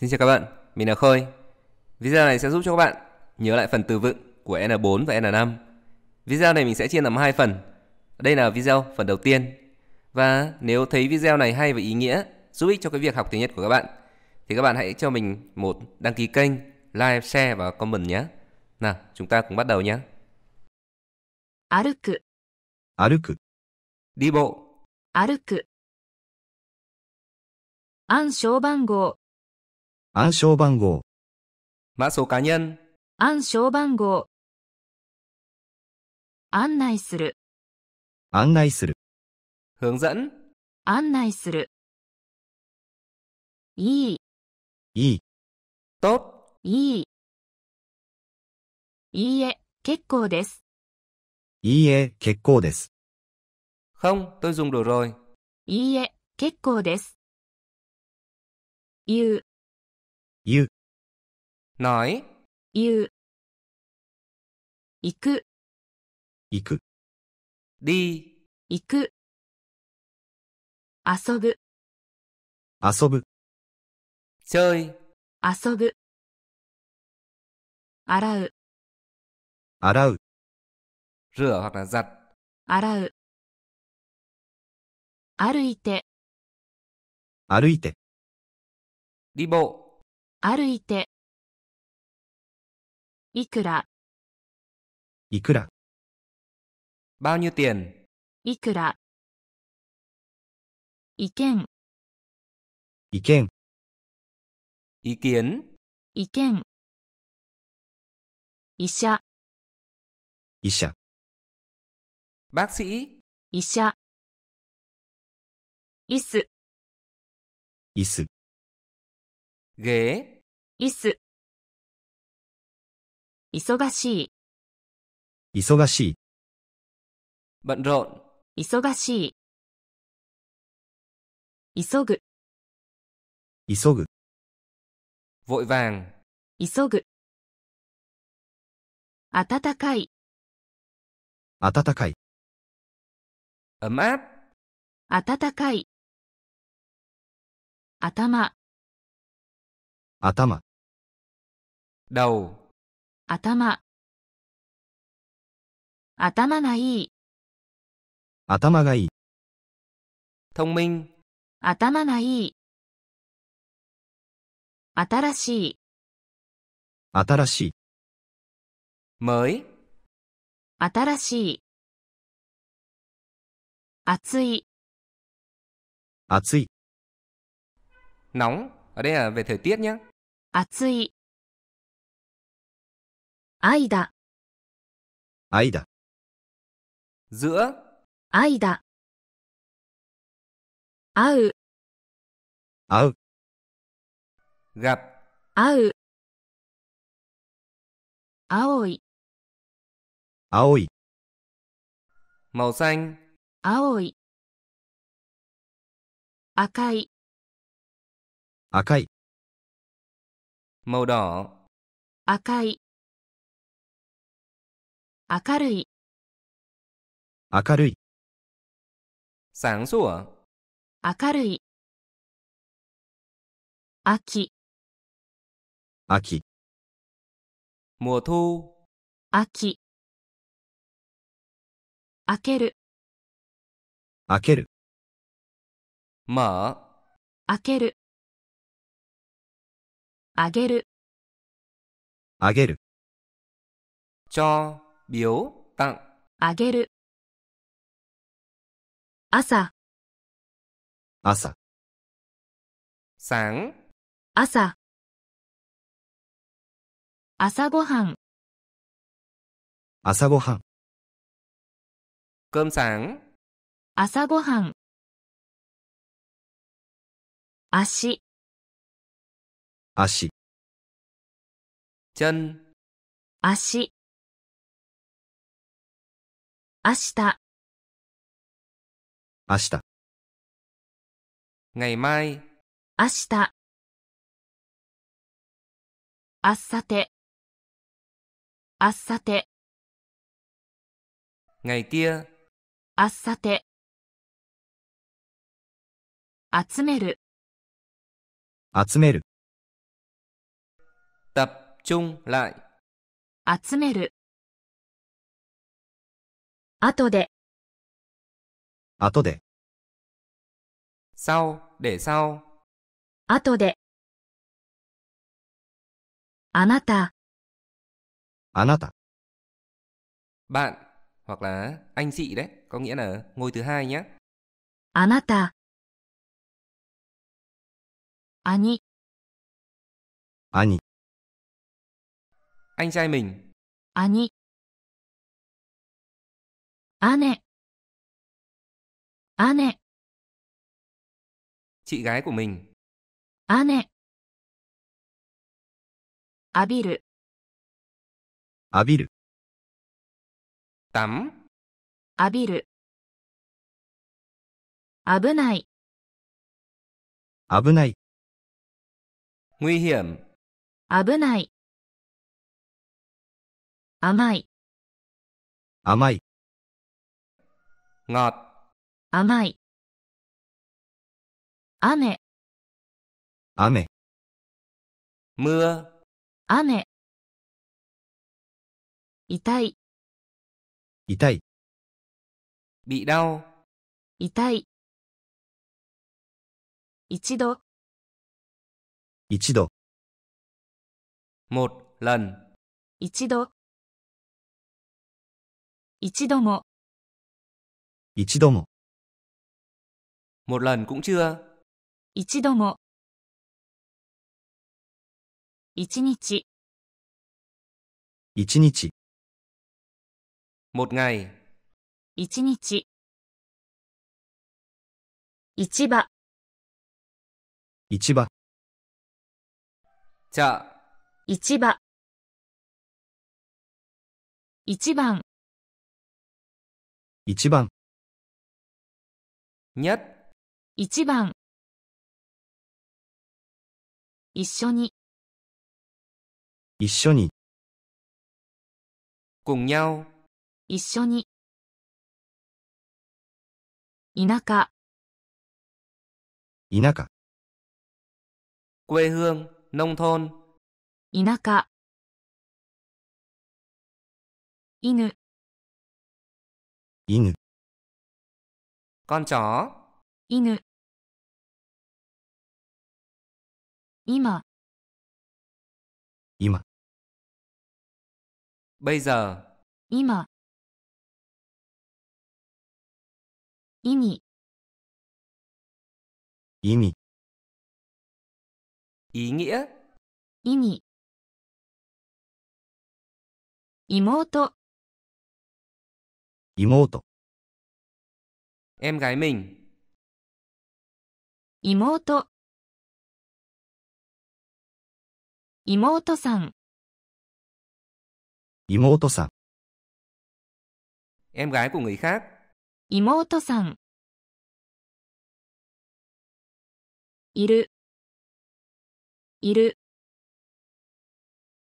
Xin chào các bạn, mình là Khôi. Video này sẽ giúp cho các bạn nhớ lại phần từ vựng của N4 và N5. Video này mình sẽ chia làm hai phần. Đây là video phần đầu tiên. Và nếu thấy video này hay và ý nghĩa, giúp ích cho cái việc học tiếng Nhật của các bạn, thì các bạn hãy cho mình một đăng ký kênh, like, share và comment nhé. Nào, chúng ta cùng bắt đầu nhé. Aruku. Aruku. Đi bộ. Aruku. An 小番号暗証番号。まそ số c ん。暗証番号。案内する。案内する。hướng dẫn, 案内する。いい、いい。と。いい。いいえ、結構です。いいえ、結構です。không, tôi dùng đủ rồi. いいえ、結構です。言う、言うない言う行く行くり行く遊ぶ遊ぶちょい遊ぶ洗う洗うる ử a h o 洗う歩いて歩いて đi b 歩いて。いくら。いくら。bao nhiêu tiền? いくら。意見。意見。ý kiến. 意見。医者。医者。bác sĩ. 医者。椅子。椅子。g いす。椅忙しい忙しい bận rộn 忙しい急ぐ急ぐ vội v à ぐ。あ急ぐ暖かい暖かいあ m áp 暖かい頭頭 đ 頭頭がいい頭がいい t h 頭がいい新しい新しい m ớ 新しい熱い熱い n ó Ở đây là về thời tiết nhé. 暑い。間、間、Giữa, 間。会う、会う、gặp, Màu xanh, 青い。赤い、赤い màu đỏ 赤い明るい明るい s 素明るい秋秋 m ù 秋開ける開けるまあ開けるあげる、あげる、저묘빵あげる。朝、朝、ん。朝。朝ごはん、朝ごはん、んさん。朝ごはん。足、足じゃん。足明日明日 ngày mai 明日あっさてあっさて ngày kia あっさて集める集める tập trung lại 集める後で後で sau đ sau 後であなたあなた bạn hoặc là anh chị đấy có nghĩa là ngôi thứ hai nhé あなた兄兄 Anh trai mình. Ani. Ane. Ane. Chị gái của mình. Ane. Abiru. Abiru. Tắm. Abiru. 危ない。危ない。危ない。危ない。甘い甘いが甘い雨雨む雨痛い痛い bị đau 痛い一度一度 một lần 一度一度も一度も một l cũng chưa 一度も一日一日 một n 一日市場市場じゃあ市場一番一番。にゃ一番。一緒に。一緒に。共に一緒に。田舎。田舎。桂風、農村。田舎。犬。犬かんちゃん犬今今 bây g 今意味意味意味。意味妹 em gái mình 妹妹さん妹さん em gái của người khác 妹さんいるいる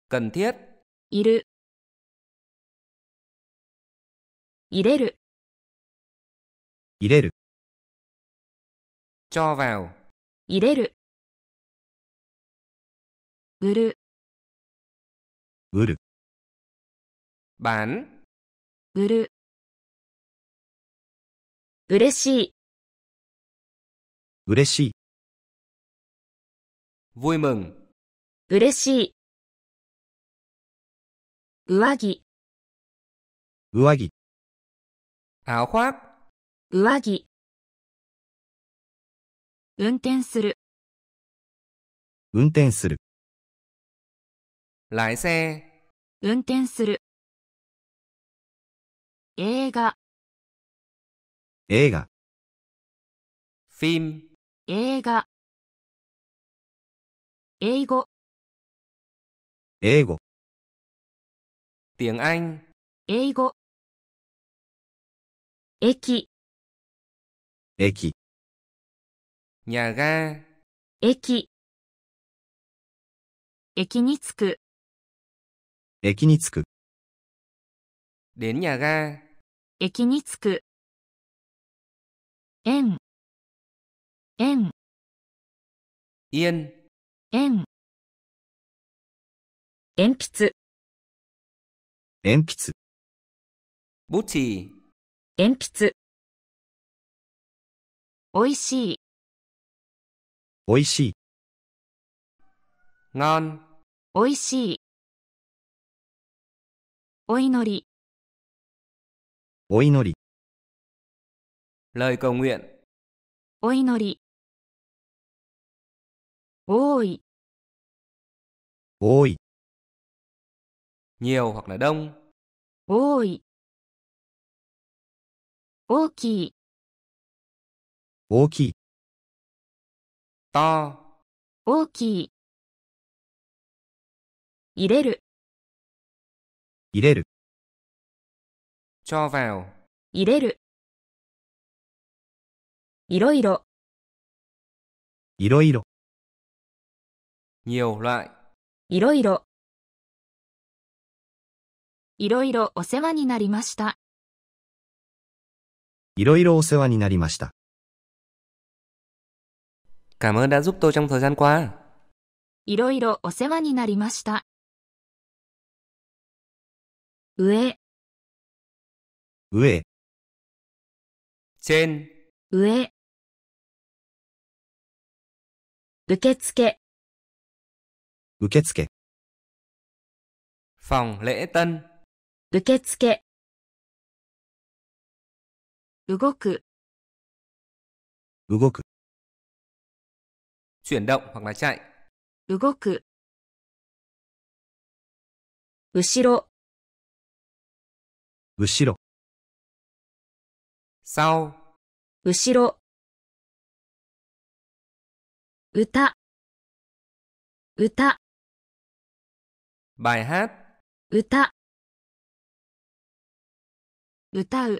cần thiết いる入れる入れる c 入れる売る売る b á 売る嬉しい嬉しい vui mừng 嬉しい上着上着 áo khoác 上着運転する運転する lái xe 運転する映画映画フィ i m 映画英語英語 tiếng Anh 英語駅駅にゃが駅駅に着く駅に着く連にゃが駅に着く円円円円鉛筆鉛筆墓地鉛筆。おいしい。おいしい。なん。おいしい。お祈り。お祈り。lời cầu nguyện お祈り。多い、多い、nhiều hoặc là đông 多い。大きい大きい大大きい入れる入れる入れるいろいろいろいろ n h いろいろいろいろお世話になりました。いろいろお世話になりました。いろいろお世話になりました。上。上。前。上。受付。受付。房礼丹。受付。動く動く chuyển động hoặc là chạy 動く後ろ後ろ sau 後ろ歌歌 bài hát 歌歌う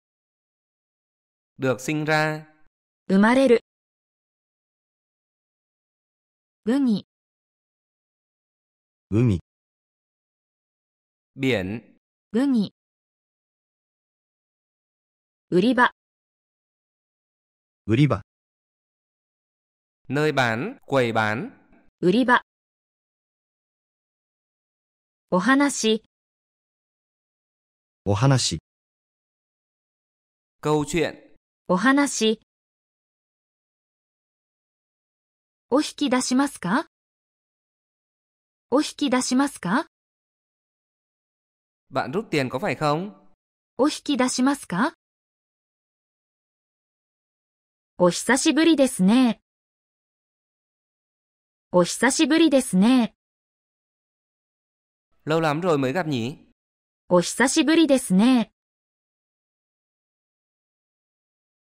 được sinh ra 生まれる海海 biển 海売り場売り場 nơi bán quầy bán 売り場お話お話 câu chuyện お話。お引き出しますかお引き出しますか Bạn rút tiền có phải không? お引き出しますかお久しぶりですね。お久しぶりですね。Lâu lắm rồi mới gặp nhỉ? お久しぶりですね。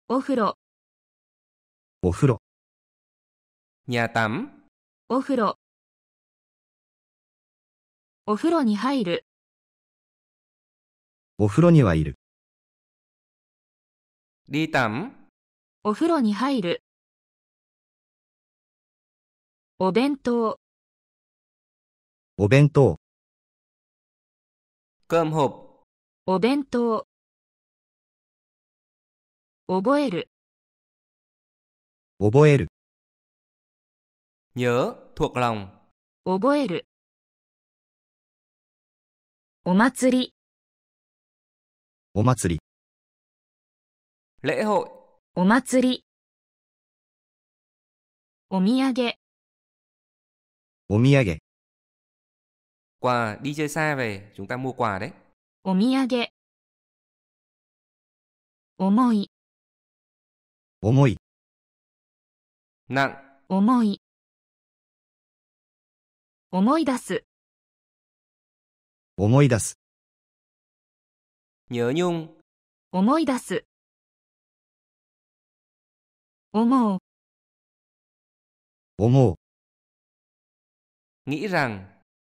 お風呂お風呂にゃたんお風呂お風呂に入るお風呂にはいるりーたんお風呂に入るお弁当お弁当 cơm h ộ お弁当覚える覚える n thuộc l 覚えるお祭りお祭り礼拝お祭りお土産お土産お土産お土産お土思い。な思い。思い出す。思い出す。に h にょん。思い出す思う思うに g h ĩ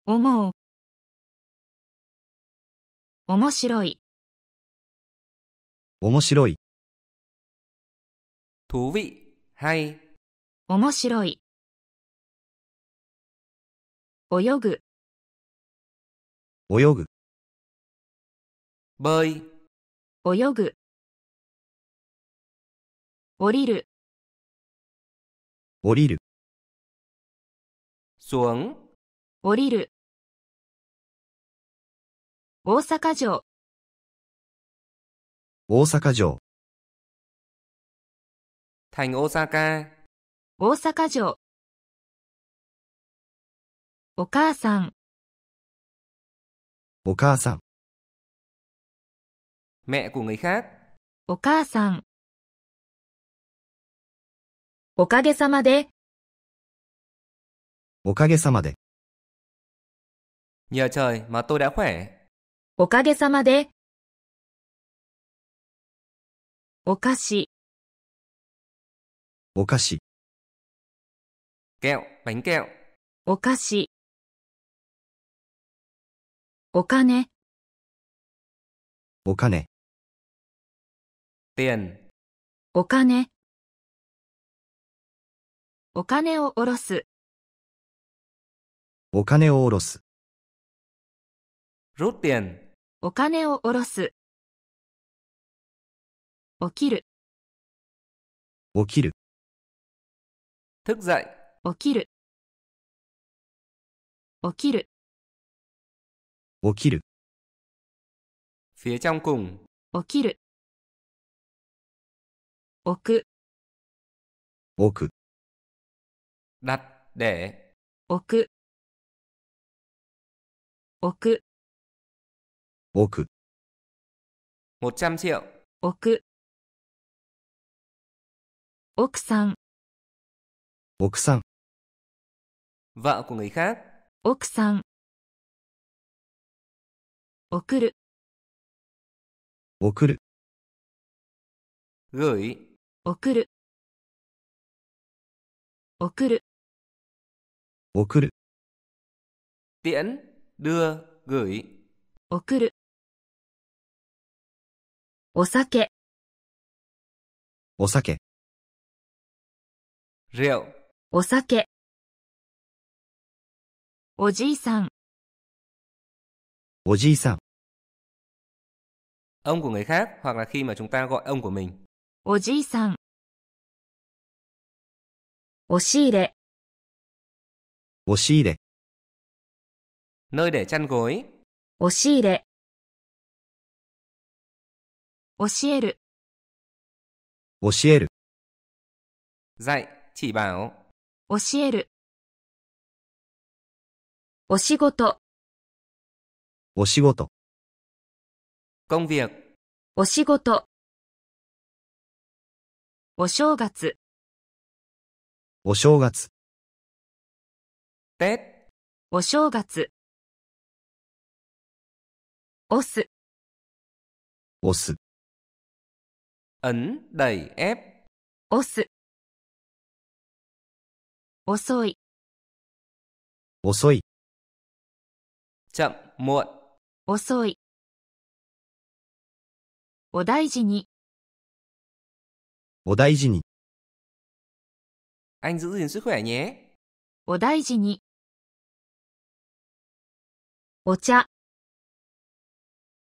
思う面白い面白い thú vị, hay. 面白い。泳ぐ。泳ぐ。bơi, 泳ぐ。降りる。降りる。xuống, 降りる。大阪城。大阪城。thành Osaka 大阪城お母さんお母さん mẹ của người khác お母さんおかげさまでおかげさまで nhờ trời mà tôi đã khỏe おかげさまでお菓子お菓子。kẹo, bánh kẹo, お菓子。お金、お金。tiền, お金。お金を下ろす、お金を下ろす。rút tiền, お金を下ろす。起きる。起きる。thức dậy 起きる起きる起きる phía trong cùng 起きる置く置く đặt để 置く置く置く100 triệu 置く奥さん奥さん vợ của người khác 奥さん送る送る gửi 送る送る送る tiễn đưa gửi 送るお酒お酒 rượu お酒おじいさんおじいさん ông của người khác hoặc là khi mà chúng ta gọi ông của mình おじいさん押し入れ押し入れ nơi để chăn gối 押し入れ教える教える dạy chỉ bảo 教える。お仕事。お仕事。c ô お仕事お正月お正月 t お正月押す押す ấn đ ẩ え。押す遅い遅いじゃもう遅いお大事にお大事に anh giữ gìn sức khỏe nhé お大事にお茶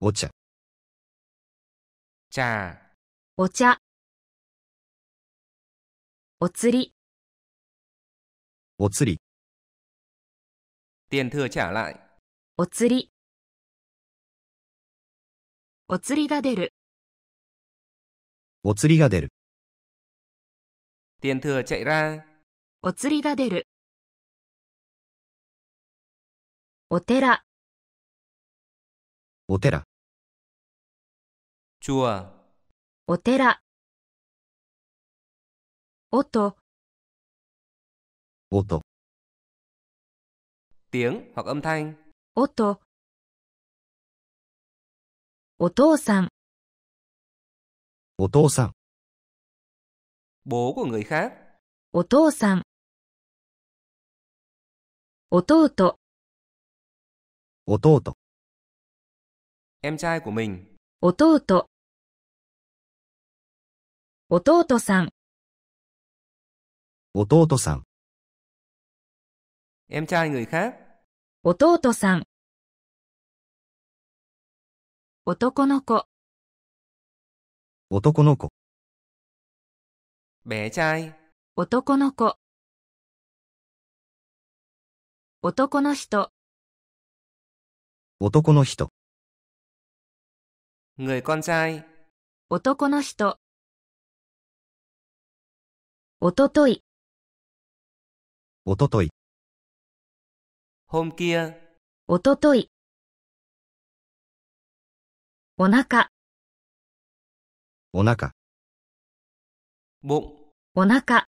お茶茶お茶お釣りお釣り。お釣り。お釣りが出る。お釣りが出る。お釣りが出る。お寺。お寺。お寺。おと、tiếng hoặc âm thanh 音お父さんお父さん bố của người khác お父さん弟弟 em trai của mình 弟弟さん弟さん Em trai người khác. 弟さん。男の子、男の子、Bé trai. 男の子。男の人、男の人、Người con trai. 男の人。おととい、おととい、Hôm kia. おととい。お腹、お腹、ぼ ụ n お腹。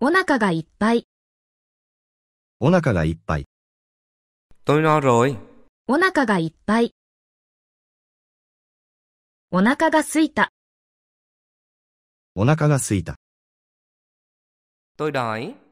お腹がいっぱい、お腹がいっぱい、Tôi no rồi. お腹がいっぱい。お腹がすいた、お腹がすいた、Tôi đói.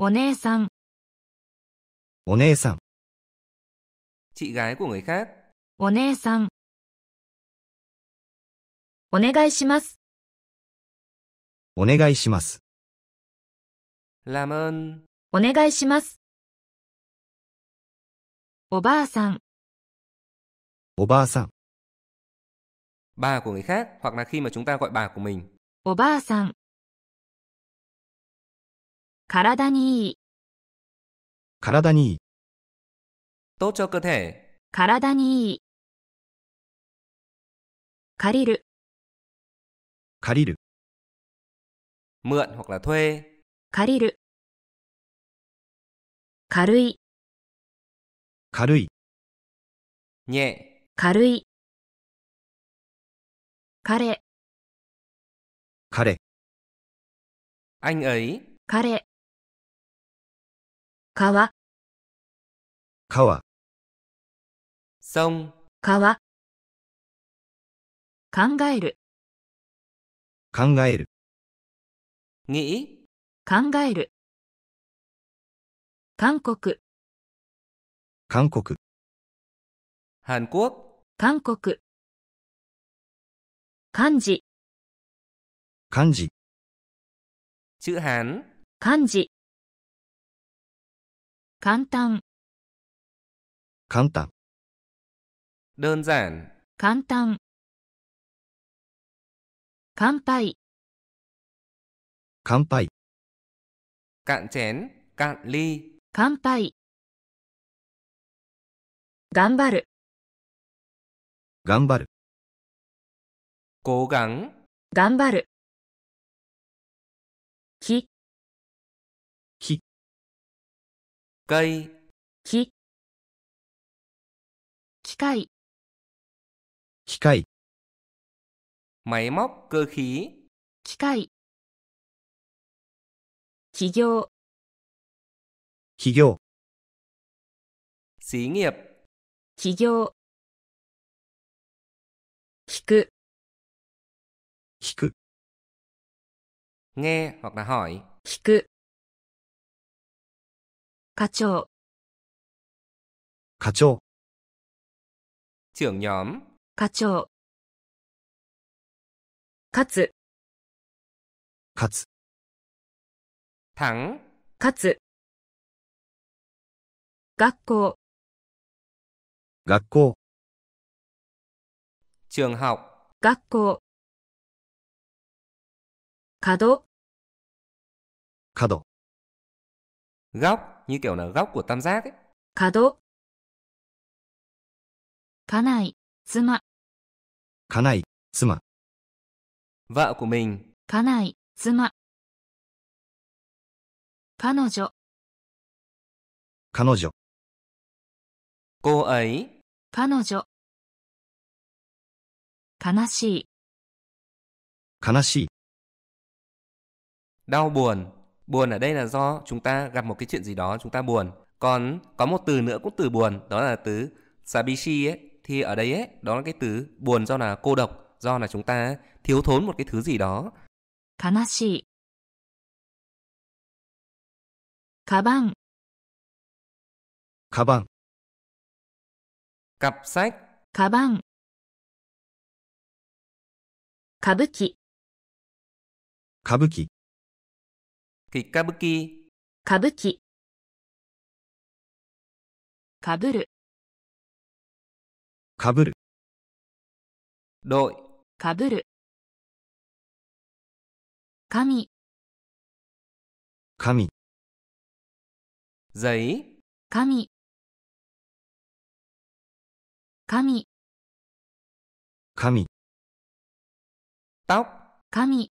お姉さん。お姉さん。チガイコンウカお姉さん。お願いします。お願いします。ラムン。お願いします。おばあさん。おばあさん。おばあさん。体にいい、体にいい、또깨끗해体にいい。借りる、借りる、mượn hoặc là thuê, 借りる。軽い、軽い、nhẹ, 軽い。彼、彼、anh ấy, 彼、川川 s 川考える考えるに考える韓国韓国韓国韓国漢字漢字 c h 漢字簡単簡単簡単簡単乾杯乾杯乾杯乾杯乾杯乾杯頑張る頑張るこ頑張る頑張る気 cây Khí Kíkai Kíkai Máy móc cơ khí Kíkai Khí 業 Khí 業 Xí nghiệp Khí 業 Khí cự Khí cự Nghe hoặc là hỏi Khí 課長課長 trưởng nhóm 課長勝つ勝つ thắng 勝つ学校学校 trường học 学校角角 góc như kiểu là góc của tam giác ấy. Kado, 角家内妻家内妻 Vợ của mình, 家内妻彼女彼女 cô ấy 彼女悲しい悲しい đau buồn, buồn ở đây là do chúng ta gặp một cái chuyện gì đó chúng ta buồn còn có một từ nữa cũng từ buồn đó là từ sabishi ấy thì ở đây ấy đó là cái từ buồn do là cô độc do là chúng ta thiếu thốn một cái thứ gì đó kanashi kaban kaban cặp sách kaban kabuki kabuki きかぶき。かぶき。かぶる。かぶる。ろい。かぶる。神。神。g 神。神。神。t ó 神。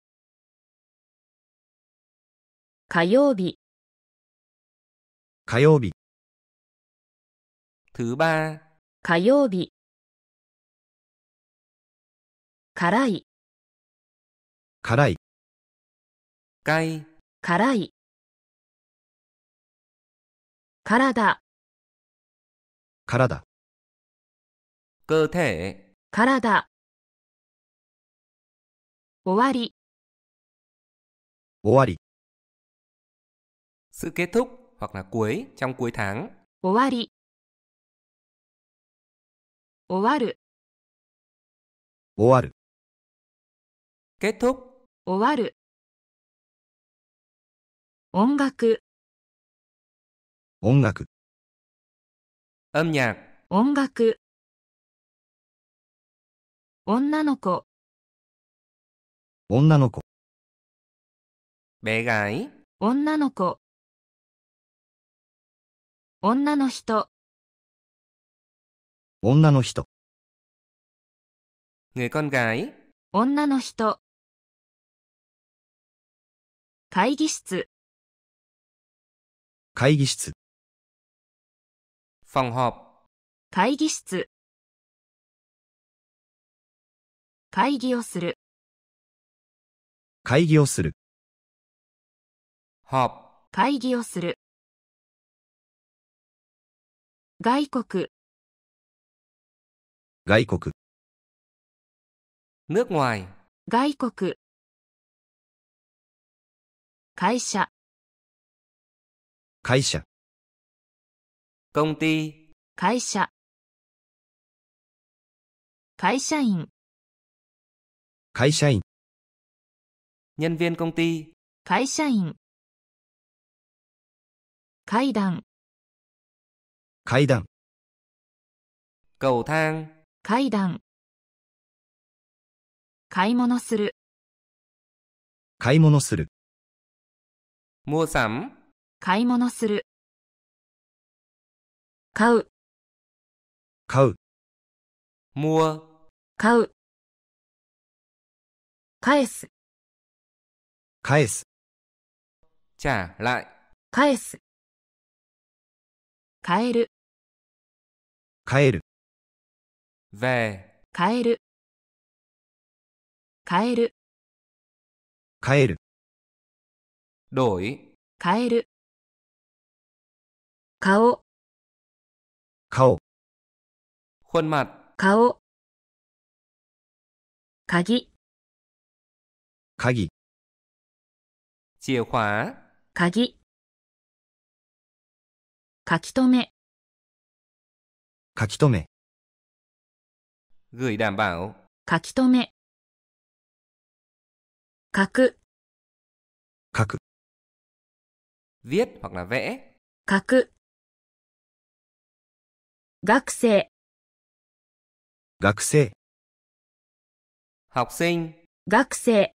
火曜日火曜日 thứ 火曜日辛い辛い c a 辛い体体 cơ 体終わり終わり sự kết thúc hoặc là cuối trong cuối tháng. 終わり終わる終わる kết thúc 終わる音楽音楽 âm nhạc 音楽女の子女の子 bé gái 女の子女の人女の人女の人会議室会議室ファン n ープ会議室会議をする会議をする h ープ会議をする外国外国外国外国外国会社会社公司会社会社員会社員人員公司会社員階段階段狗摊階段買い物する買い物する mua s 買い物する買う買う m u 買う返す返す t ゃ ả l 返す買える帰る。về 帰る帰る帰る đổi える顔顔 khuôn mặt 顔鍵鍵解放鍵書き留め書き留め。gửi đảm bảo 書き留め。書く、書く、viết hoặc là vẽ 書く。学生、学生、học sinh 学生。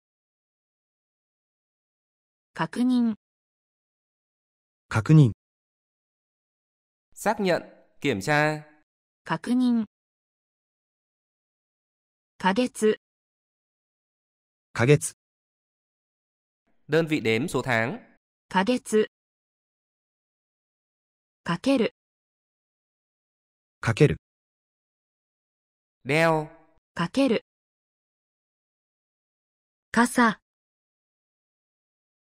確認、確認、xác nhận kiểm tra 確認過月過月 đơn vị đếm số tháng 過月かけるかける đeo かける傘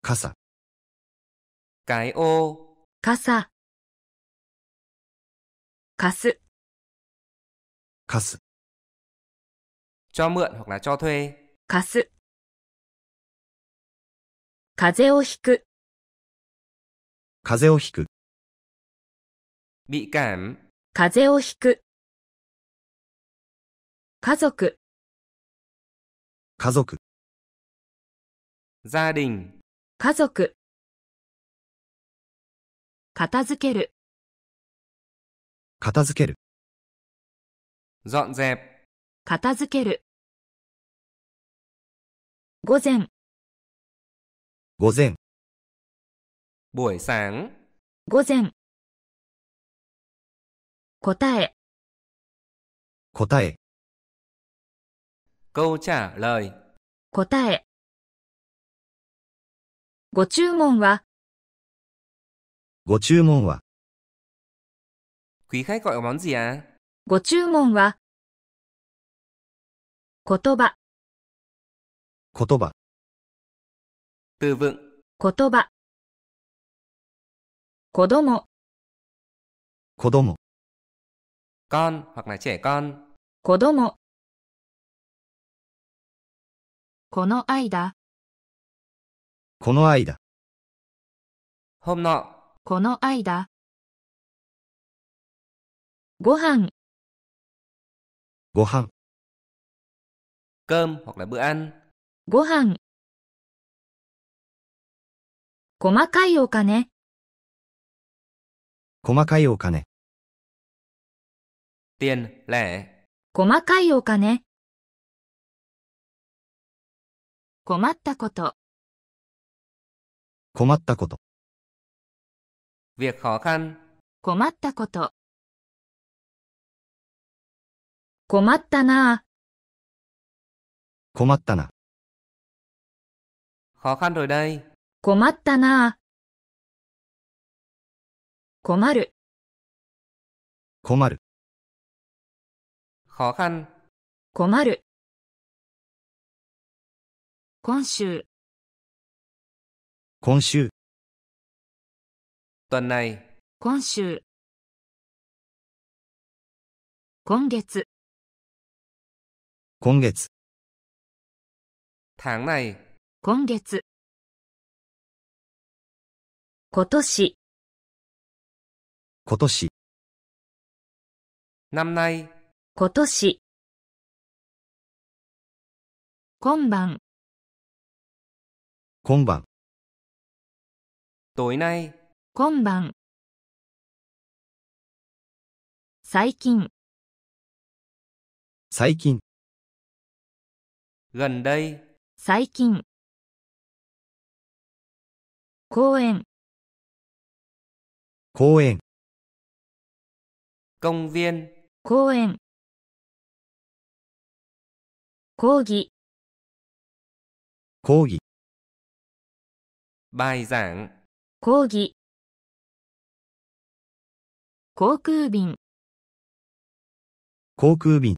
傘 cái ô 傘かす貸す cho mượn hoặc là cho thuê 貸す風邪をひく風邪をひく bị cảm 風邪をひく家族家族 g i 家族片付ける片付ける dọn dẹp 片付ける午前午前 buổi sáng 午前答え答え câu trả lời 答えご注文はご注文は quý khách gọi món gì à ご注文は、言葉、言葉、部分、言葉、子供、子供、con hoặc là trẻ con, 子供、この間、この間、hôm nọ, この間、ご飯、ご飯 cơm hoặc là bữa ăn ご飯細かいお金細かいお金 tiền lẻ 細かいお金困ったこと困ったこと việc khó khăn 困ったこと困ったな。困ったな。困ったな。困る。困ったな。困る。困る。困る。困る。今週。今週。今週。今週。今月。今月 t h 今月今年今年今年今晩今晩といない。今晩最近最近最近公園公園公園公園講義講義バイザン講義航空便航空便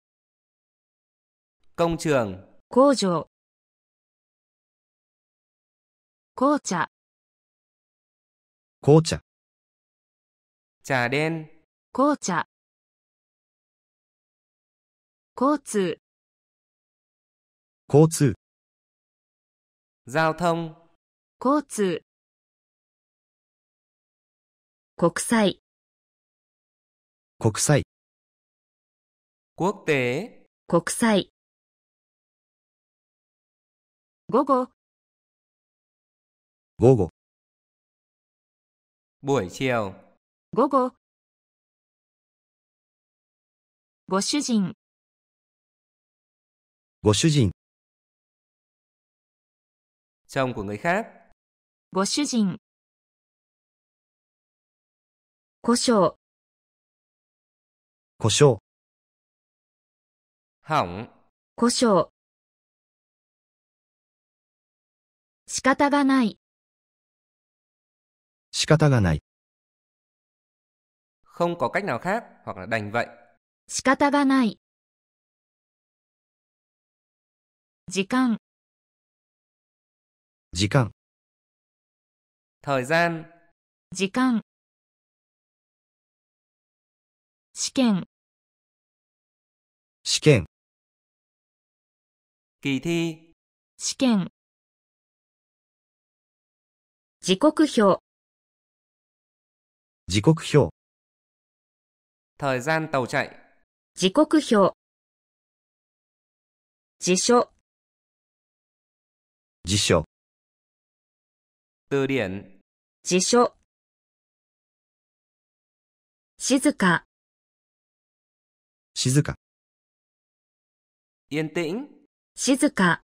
công trường 工場紅茶紅茶茶電紅茶交通交通交通交通国際国際国定。国際午後午後午後午後ご主人ご主人丈夫の部ご主人故障故障。故障。仕方がない。仕方がない。Không có cách nào khác hoặc là đành vậy. 仕方がない。時間。時間。Thời gian. 時間。試験。試験。kỳ thi. 試験。時刻表時刻表時刻表時刻表時刻表辞書辞書辞書辞書静か静か静か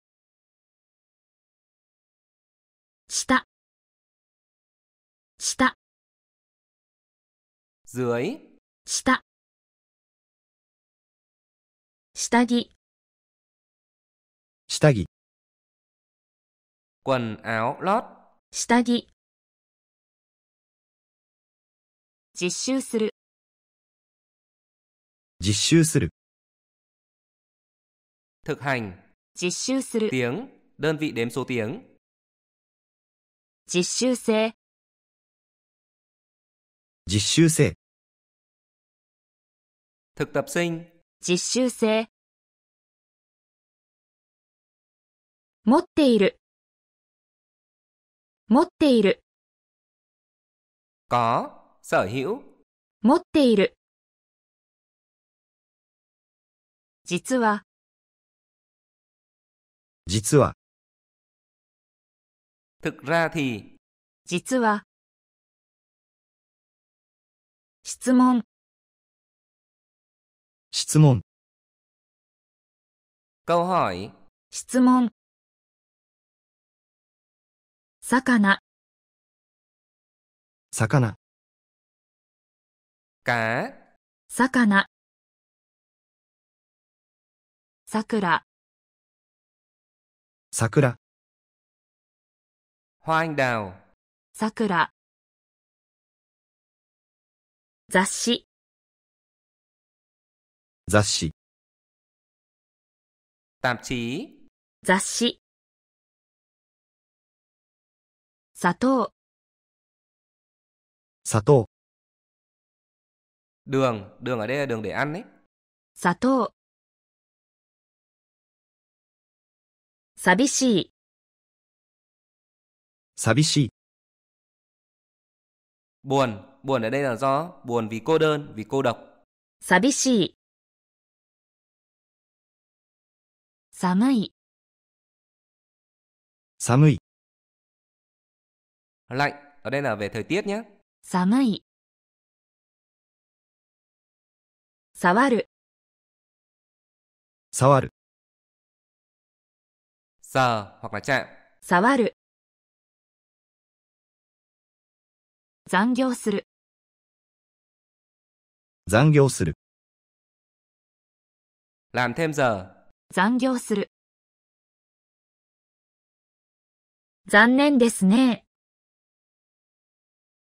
静か下下 dưới 下下着下着 quần áo lót 下着実習する実習する thực hành 実習する tiếng đơn vị đếm số tiếng 実習生実習生 Thực tập sinh 実習生持っている持っている có sở hữu 持っている実は実は thực ra thì 実は質問質問ごはい質問魚魚か魚桜桜ファインダウ桜雑誌雑誌 tạp chí 雑誌砂糖砂糖 đường đường ở đây là đường để ăn đấy 砂糖寂しい寂しい buồn buồn ở đây là do buồn vì cô đơn, vì cô độc. Sabishi. Samui. Samui. Lạnh, ở đây là về thời tiết nhé. Samui. Sawaru. Sawaru. Sờ hoặc là chạm. Sawaru. 残業する残業する。làm thêm giờ 残業する。残念ですね。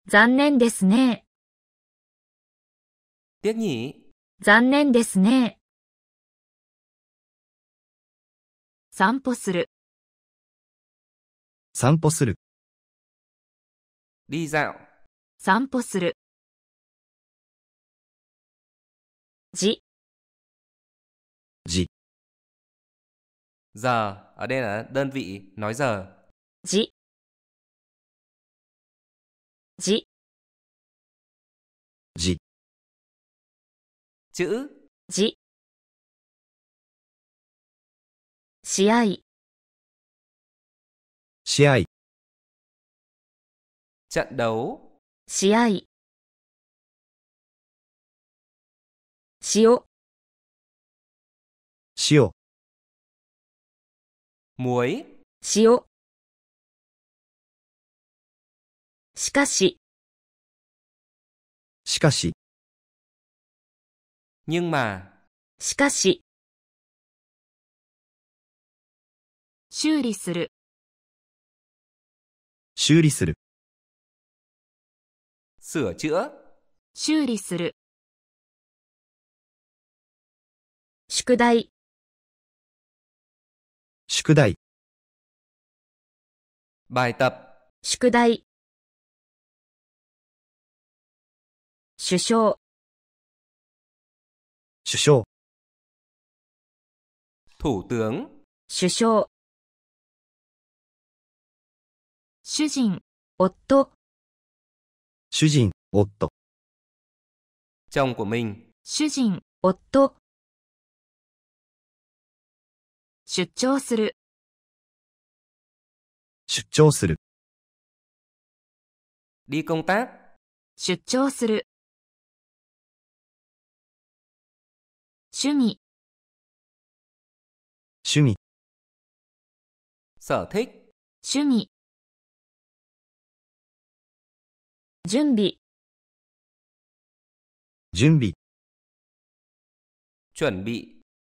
残念ですね。tiếc nhỉ 残念ですね。散歩する。散歩する。đi dạo 散歩する。じじ Giờ ở đây là đơn vị nói giờ. Ji. Ji. Ji. Chữ. Ji. Xiai. Xiai. Trận đấu. Xiai. 塩塩 m u 塩しかししかし nhưng mà しかし修理する修理する sửa chữa 修理する宿題宿題バイタ宿題首相首相土等首相主人夫主人夫主人夫出張する。出張する。đi công tác 出張する。趣味、趣味、sở thích 趣味。準備、準備、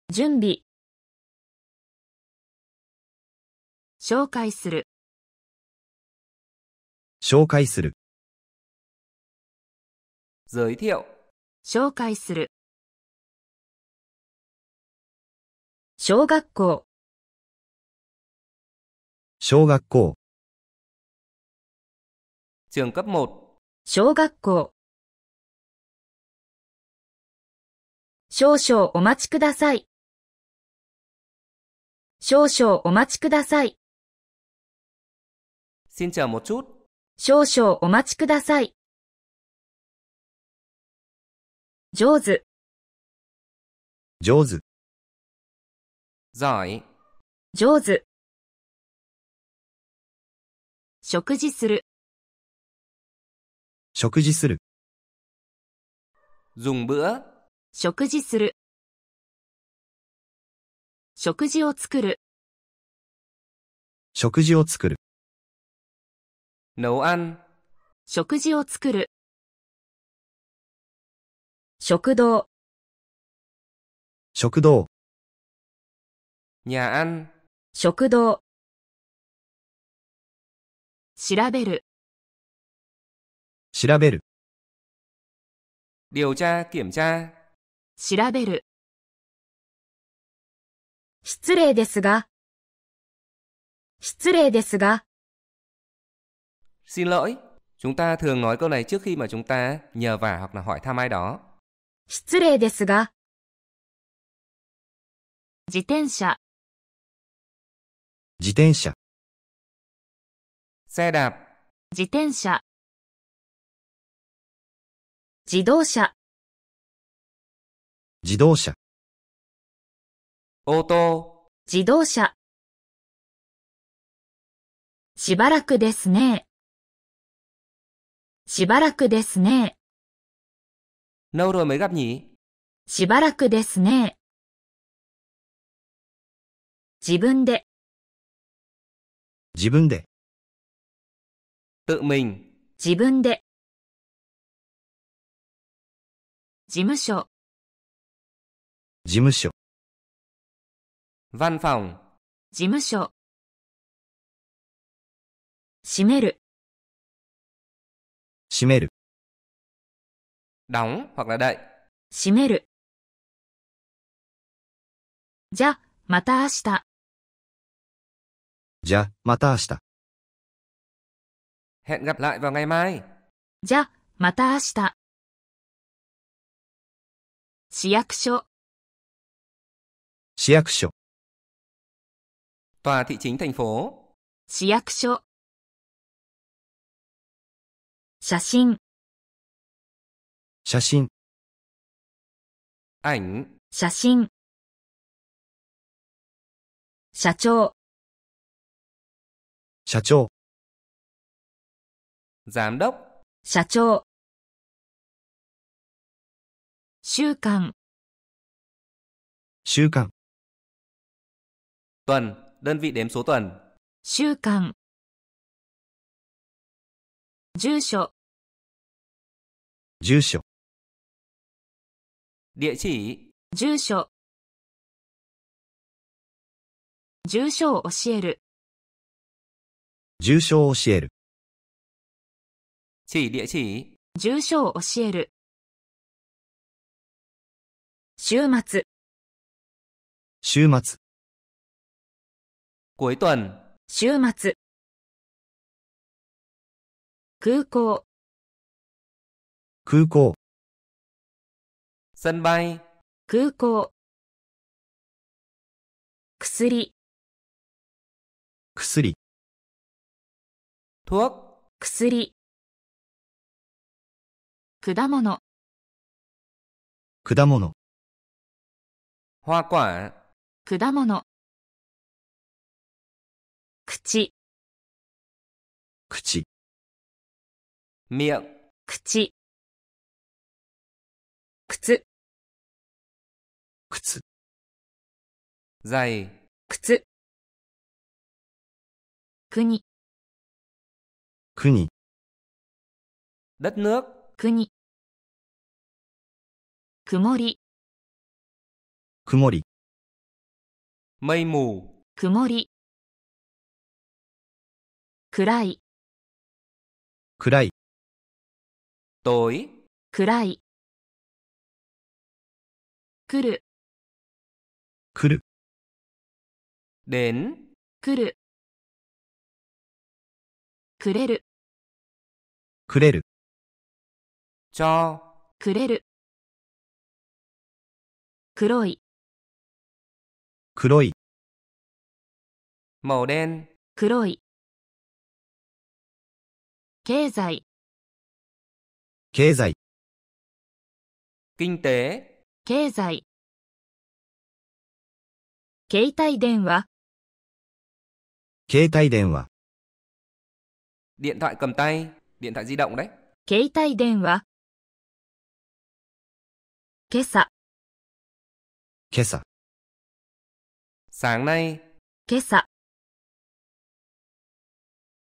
準備。紹介する紹介する紹介する小学校小学校中学 ư 小学校少々お待ちください少々お待ちください Xin chào một chút. 少々お待ちください。上手、上手、在。上手。食事する、食事する、Dùng bữa. 食事する。食事を作る。食事を作る、nấu ăn 食事を作る食堂食堂 nhà ăn 食堂調べる調べる điều tra kiểm tra 調べる失礼ですが失礼ですが Xin lỗi, chúng ta thường nói câu này trước khi mà chúng ta nhờ vả hoặc là hỏi thăm ai đó. 失礼ですが。自転車。自転車。xe đạp. 自転車。自動車。自動車。ô tô. 自動車。しばらくですね。しばらくですね。しばらくですね。自分で、自分で、自分で。事務所、事務所、văn p h 事務所。閉める、閉める đóng hoặc là đậy. 閉める。じゃ、また明日。じゃ、また明日。Hẹn gặp lại vào ngày mai. じゃ、また明日。市役所、市役所、Tòa thị chính thành phố. 市役所。写真写真 ảnh 写真社長社長 giám đốc 社長週間週間 tuần đơn vị đếm số tuần 週間住所住所 địa chỉ 住所住所を教える住所を教える c địa chỉ 住所を教える週末週末週末空港空港 sân b y 空港薬薬 t 薬果物果物花 o 果物口口 miệng, 口靴靴在靴国国 đất nước 国曇り曇り mây mù 曇り暗い暗い遠い暗い来る来る đ 来るくれるくれるち h o くれる黒い黒いもれん黒い経済経済 kinh tế, 経済携帯電話携帯電話 điện thoại cầm tay, điện thoại di động đấy, 携帯電話今朝今朝 sáng nay, 今朝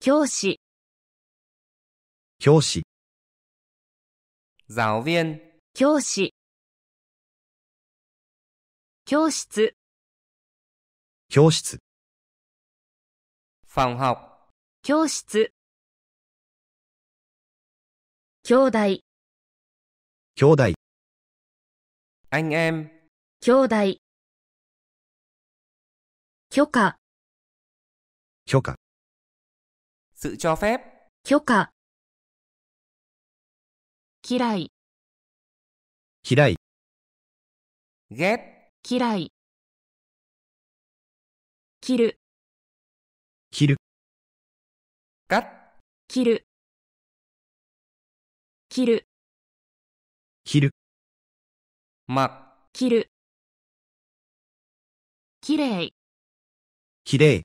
教師教師教員教師教室教室放課教室兄弟兄弟兄弟兄弟許可許可許可許可嫌い嫌いげ嫌い切る切るが切る切る切るま着るきれいきれい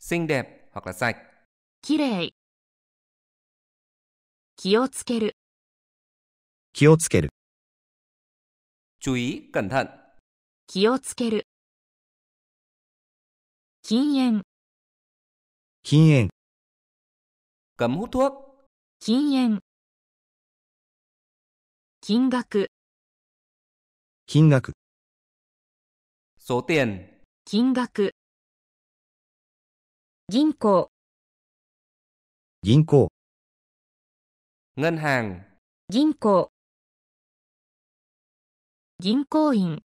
xinh đẹp hoặc là sạch. k 気をつける。気をつける。注意、簡単。気をつける。禁煙。禁煙。禁煙。金額。金額。s 点金額。銀行。銀行。ngân hàng 銀行銀行員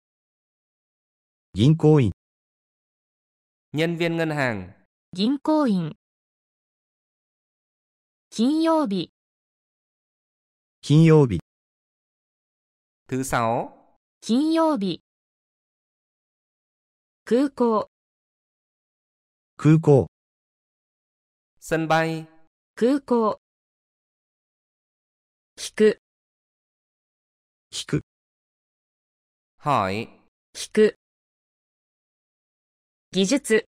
銀行員 nhân viên ngân hàng 銀行員金曜日金曜日 thứ sáu 金曜日空港空港 sân bay 空港聞く聞くはい聞く技術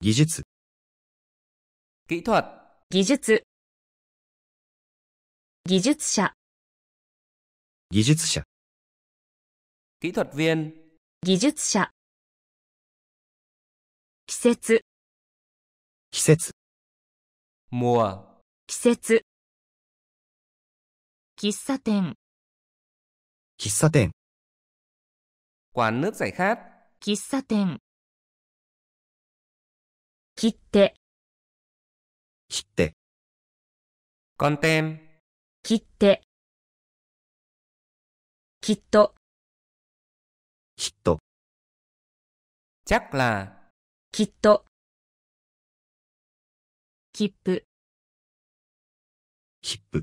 技術技術技術技術者技術者技術 v 技術者季節季節 m ù 季節喫茶店喫茶店 quán 喫茶店切て切ってコンテン m ってきっときっと chắc là きっと切符切符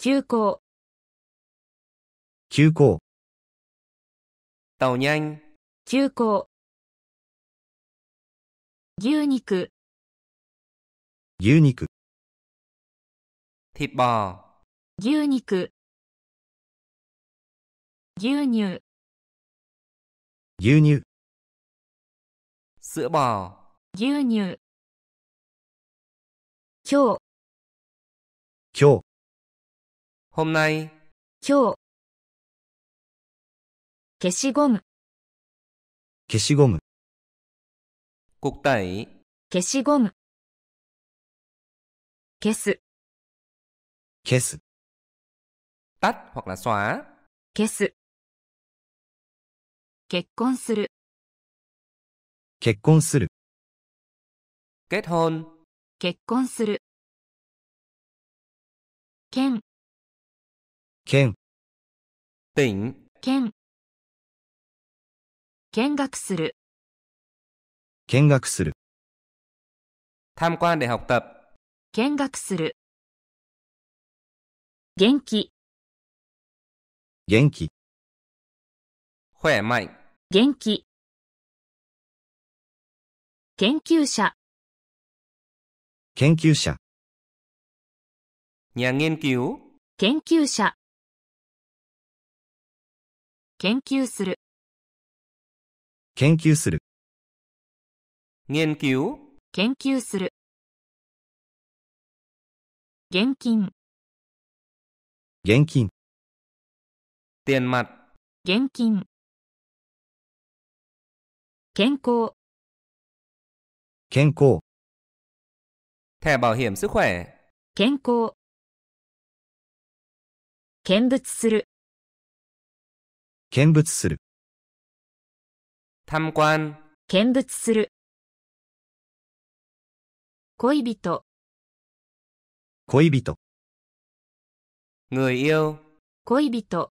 急行急行 tàu n h a 急行牛肉牛肉ティッパー。牛肉牛乳牛乳スーパー。牛乳今日今日 hôm nay 今日消しゴム消しゴム消しゴム消す消す tắt hoặc là xóa 消す結婚する結婚する kết hôn 結婚する剣県県県見学する見学する参観で học 習見学する元気元気ほやまい元気研究者研究者研究者研究する研究する研究研究する現金現金 t i 現金健康健康 thẻ b ả 健康見物する見物する。探観見物する。恋人恋人。恋人。恋人。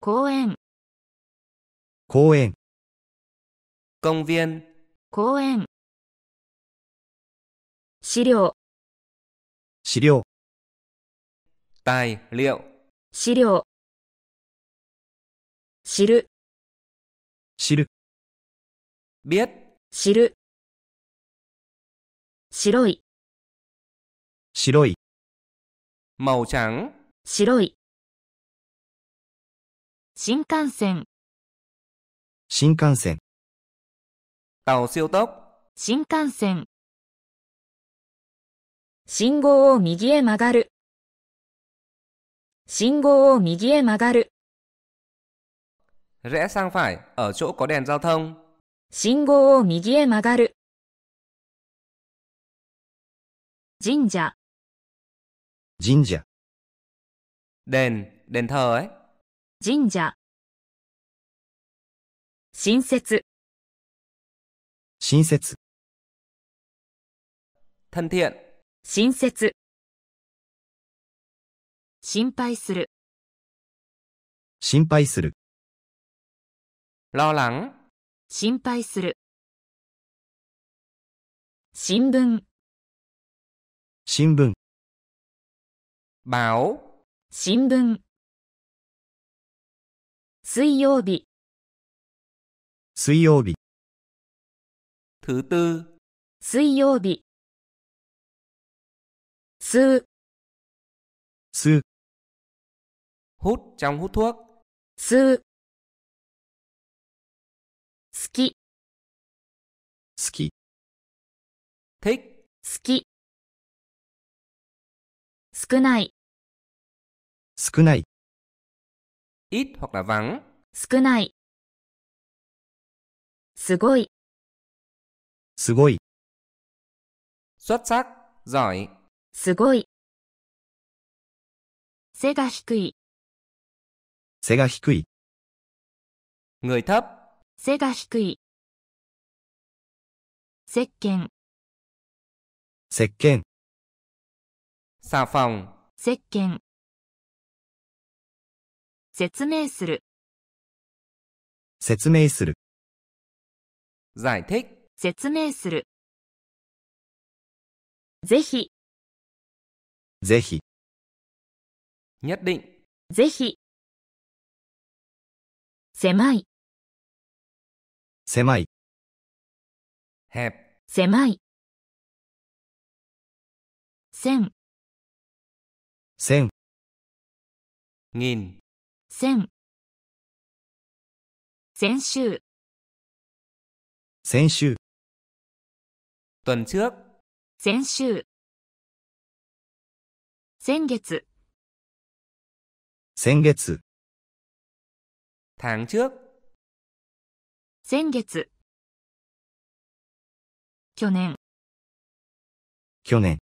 公園公園。公園。公園。資料資料。資料。資料知る知る biết 知る白い白い màu trắng 白い新幹線新幹線 tàu siêu tốc 新幹線信号を右へ曲がる信号を右へ曲がる Rẽ sang phải ở chỗ có đèn giao thông. 信号を右へ曲がる。神社、神社、Đền, đền thờ ấy. 神社。新設、親切、Thân thiện, 新設。心配する。心配する、lo lắng 心配する新聞新聞 báo 新聞水曜日水曜日 thứ tư 水曜日吸う吸う hút trong hút thuốc 吸うて、好き。少ない。少ない。ít hoặc là vắng. 少ない。すごい。すごい。xuất sắc, giỏi. すごい。背が低い。背が低い。người thấp. 背が低い。石鹸。石鹸。サ à p h ò n 石鹸。説明する、説明する、在 i 説明する。ぜひ、ぜひ、n h ぜひ。狭い、狭い、へ狭い。千。千。銀。千。先週。先週。tuần trước。先週。先月。先月。t ちゅう。g trước。先月。去年。去年。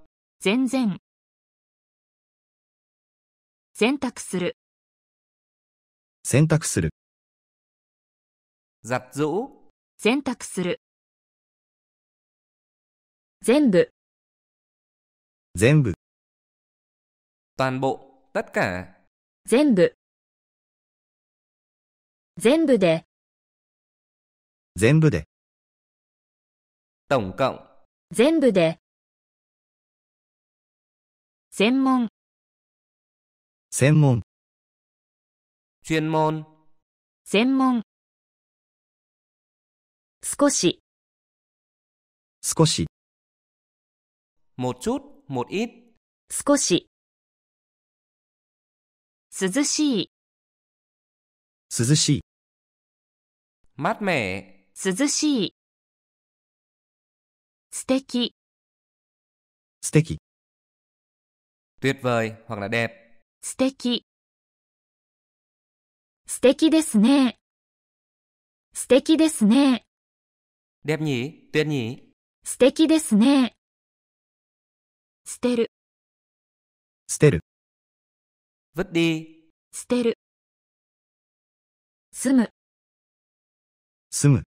全然。選択する。選択する。雑 i 選択する。全部、全部、toàn bộ, 全部。全部で、全部で、t ん n g 全部で。専門専門専門専門少し少しも ộ ち c も ú っ少し涼しい涼しいまっめ涼しい素敵素敵 tuyệt vời hoặc là đẹp. 素敵素敵ですね。素敵ですね。đẹp nhỉ, tuyệt nhỉ. 素敵ですね。捨てる、捨てる、vứt đi, 捨てる。住む、住む、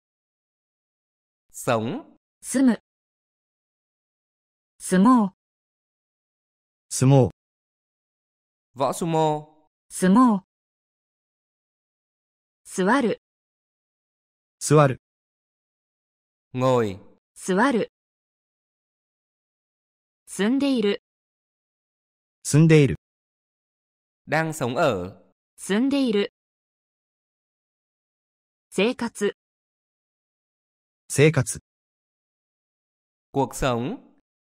sống, 住む。住もう、相撲わすもう。す o 相撲座る座る n い座る住んでいる住んでいる Đang sống ở 住んでいる生活生活 Cuộc sống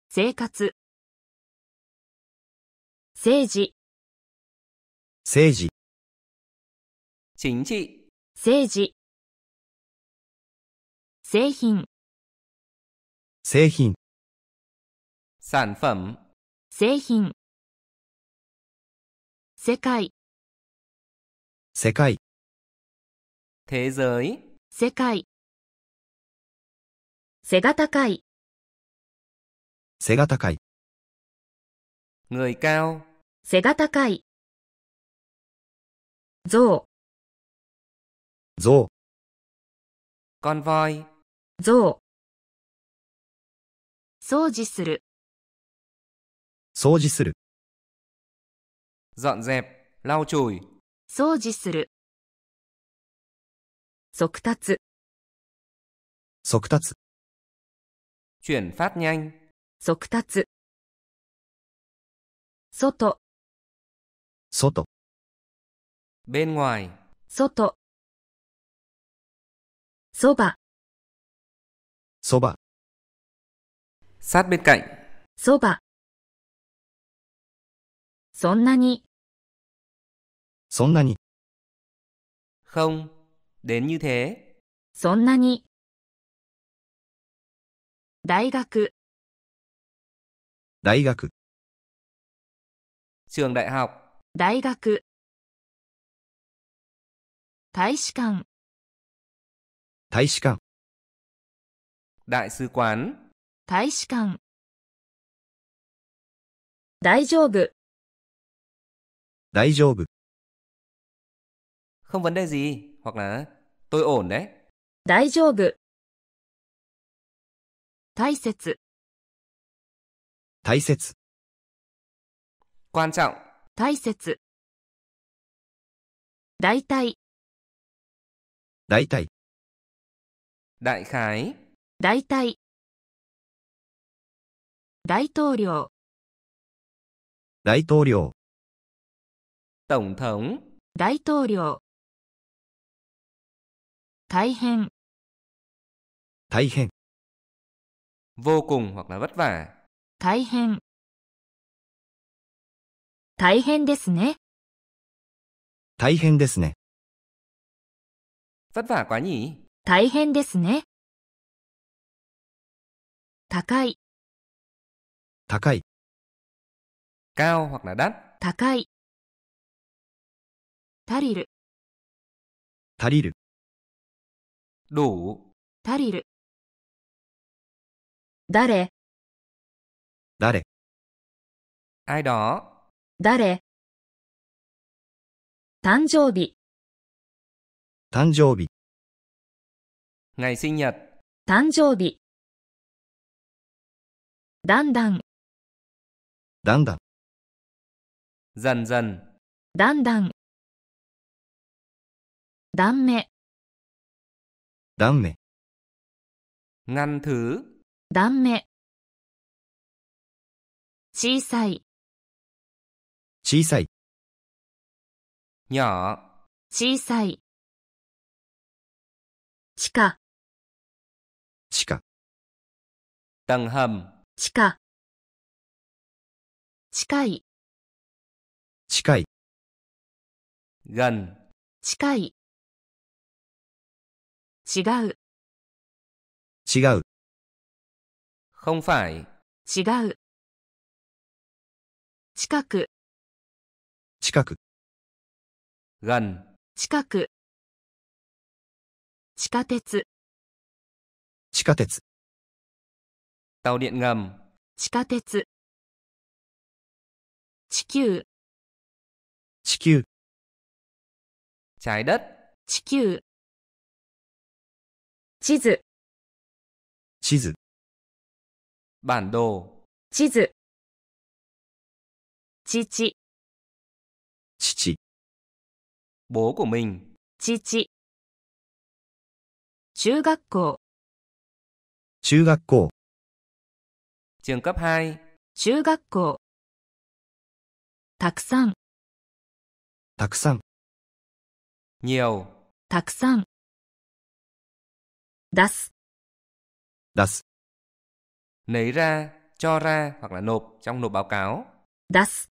生活政治政治经治政治製品製品産 p 製品世界世界 t h い。g 世界背が高い背が高い người cao 背が高い象象 con voi 象掃除する掃除する dọn dẹp lau chùi 掃除する速達速達 chuyển phát nhanh 速達外外弁護外外そばそばさっべかいそばそんなにそんなに không đ ế そんなに大学大学 trường đại học, đại sứ quán, đại đại đại đại đại sứ sứ sứ sứ sứ quán, quán, quán, 大使館、大丈夫、大丈夫、không vấn đề gì, hoặc là tôi ổn đấy, 大丈夫、大切、大切、quan trọng 大切大体大体 đại khái 大体大統領大統領 tổng thống 大統領大変大変 vô cùng hoặc là vất vả 大変大変ですね。大変ですね。大変ですね。高い、高い、高い。足りる、足りる、どう足りる。誰、誰、アイ đ ー誰誕生日誕生日ナイス誕生日だんだんだんだんざんざんだんだんだんめ。断目断目ガンだんめ。小さい小さい。にゃー。小さい。地下。地下。t んはん。ちか。ち地下。近い。近い。がん。ち近い。違う。違う。ちがう。n ん phải. 違う。近く。近く。gần 近く地下鉄地下鉄 tàu điện ngầm 地下鉄地球地球 trái đất 地球地図地図 bản đồ 地図父 bố của mình 父中学校中学校 trường cấp 2中学校たくさんたくさん nhiều たくさん出す出す lấy ra cho ra hoặc là nộp trong nộp báo cáo 出す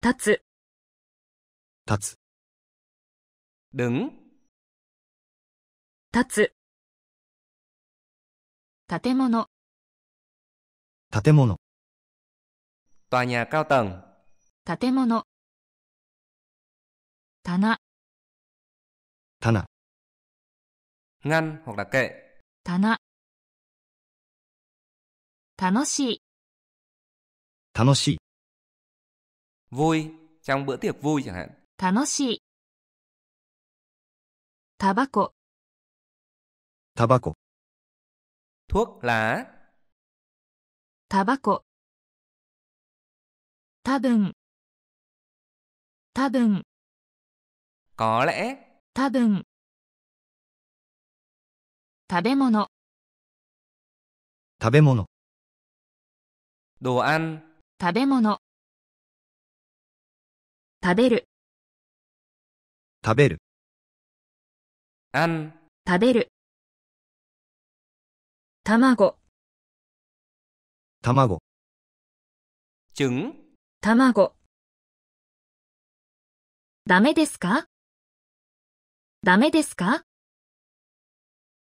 立つ立つ đứng 立つ建物建物 tòa nhà cao tầng 建物棚棚 ngăn hoặc là kệ 棚楽しい楽しい vui trong bữa tiệc vui chẳng hạn. Tabako, tabako, thuốc lá. Tabako, tabun, tabun, タバコ。多分。多分。có lẽ. đồ ăn. 食べ物。食べる食べるあん。食べる卵卵 t r ứ 卵ダメですかダメですか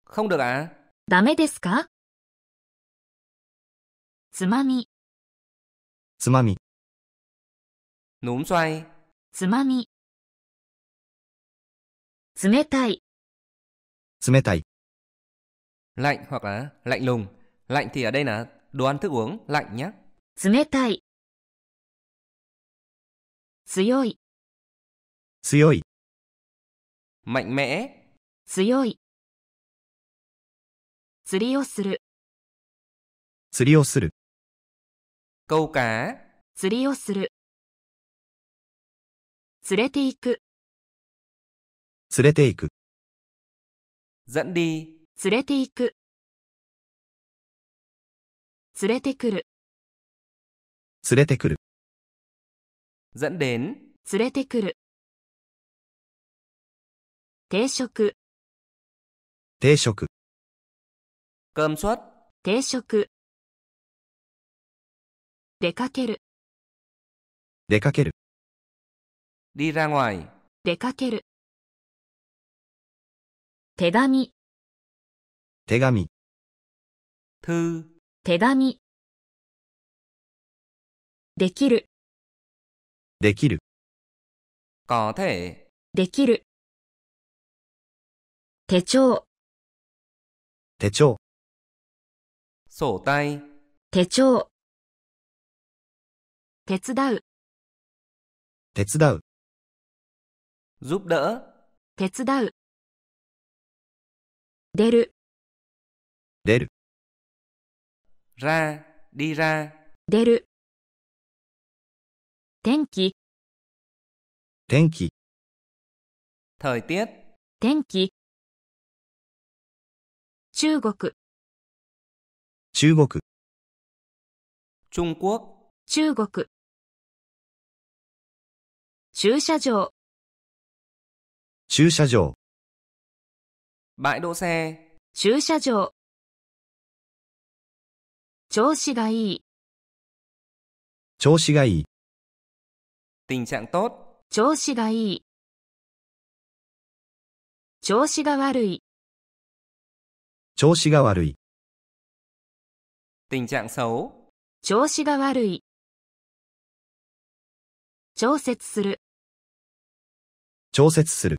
không được ạ ダメですかつまみつまみのんさいつまみ。冷たい。冷たい。Lạnh hoặc là lạnh lùng. Lạnh thì ở đây là đồ ăn thức uống lạnh nhé. 冷たい。強い。強い。mạnh mẽ, 強い。釣りをする。釣りをする。câu cá, 釣りをする。連れて行く、連れて行く、dẫn đi, 連れて行く。連れてくる、連れてくる、dẫn đến, 連れてくる。定食、定食、cơm suất, 定食。出かける、出かける、đi ra ngoài 出かける手紙手紙 thư 手紙できるできる có thể できる手帳手帳 sổ 手帳手伝う手伝う giúp đỡ 手伝う出る出る ra đi ra 出る天気天気 thời tiết 天気中国中国 Trung Quốc 中国駐車場駐車場 bãi đỗ xe 駐車場調子がいい調子がいい tình trạng tốt 調子がいい調子が悪い調子が悪い tình trạng xấu 調子が悪い調節する調節する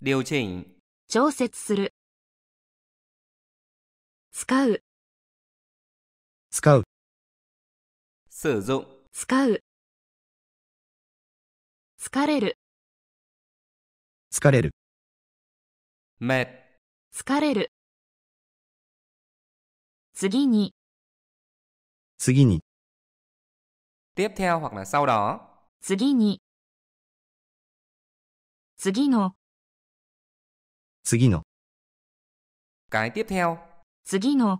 流チェイン調節する使う使う使う使う疲れる疲れるめ疲れる次に次に tiếp theo h o 次に次の次の。cái tiếp theo, 次の。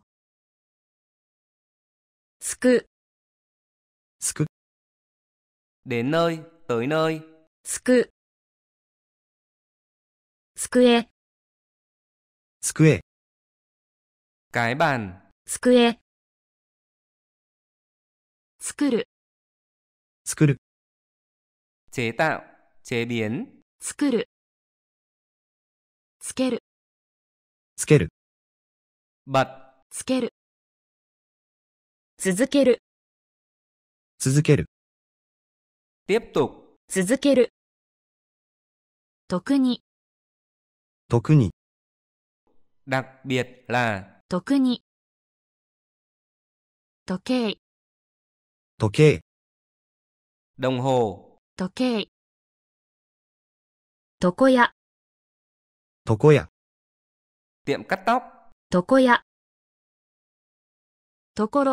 つく、つく、đến nơi, tới nơi, つく。机、机、cái bàn, 机。作る、作る、chế tạo, chế biến, 作る。つけるつけるばつける続ける続ける t i ế 続ける特に特に đặc biệt là 特に時計時計 đồng hồ 時計床屋床屋 tiệm 床屋ところ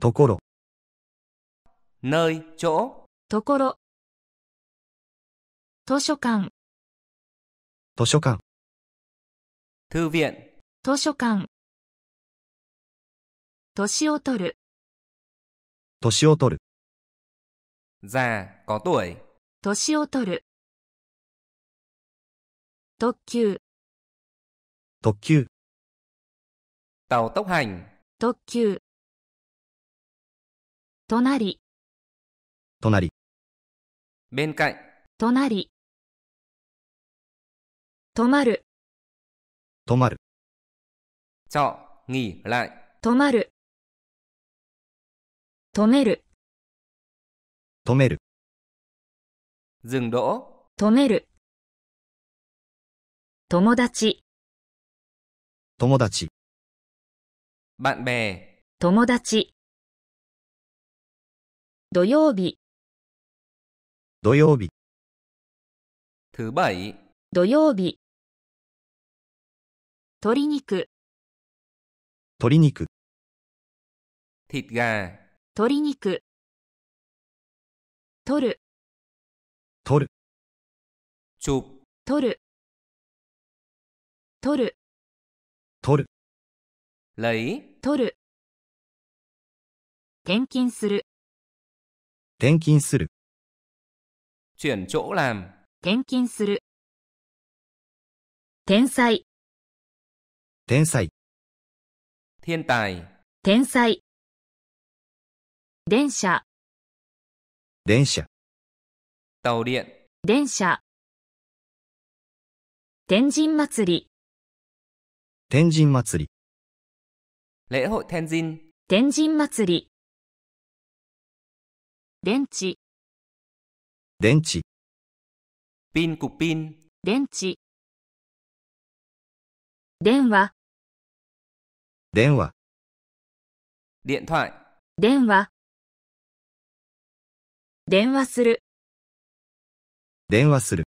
ところ n ơ ところ図書館図書館 t h 図書館年を取る年を取るじゃあ、c 年を取る特急特急 tàu tốc hành 特急隣隣 bên cạnh 隣止まる止まる trọ nghỉ lại 止まる止める止める dừng đỗ 止める友達友達 b ạ 友達土曜日土曜日 t h b 土曜日鶏肉鶏肉 t t g 鶏肉取る取る c h ụ 取る取る取る lấy 取る転勤する転勤する chuyển chỗ làm 転勤する天才天才天 h 天才電車電車 t à 電車天神祭り天神祭り。礼拝天神。天神祭り。電池。電池。ピンクピン。電池。電話。電話。電話。電話。電話する。電話する。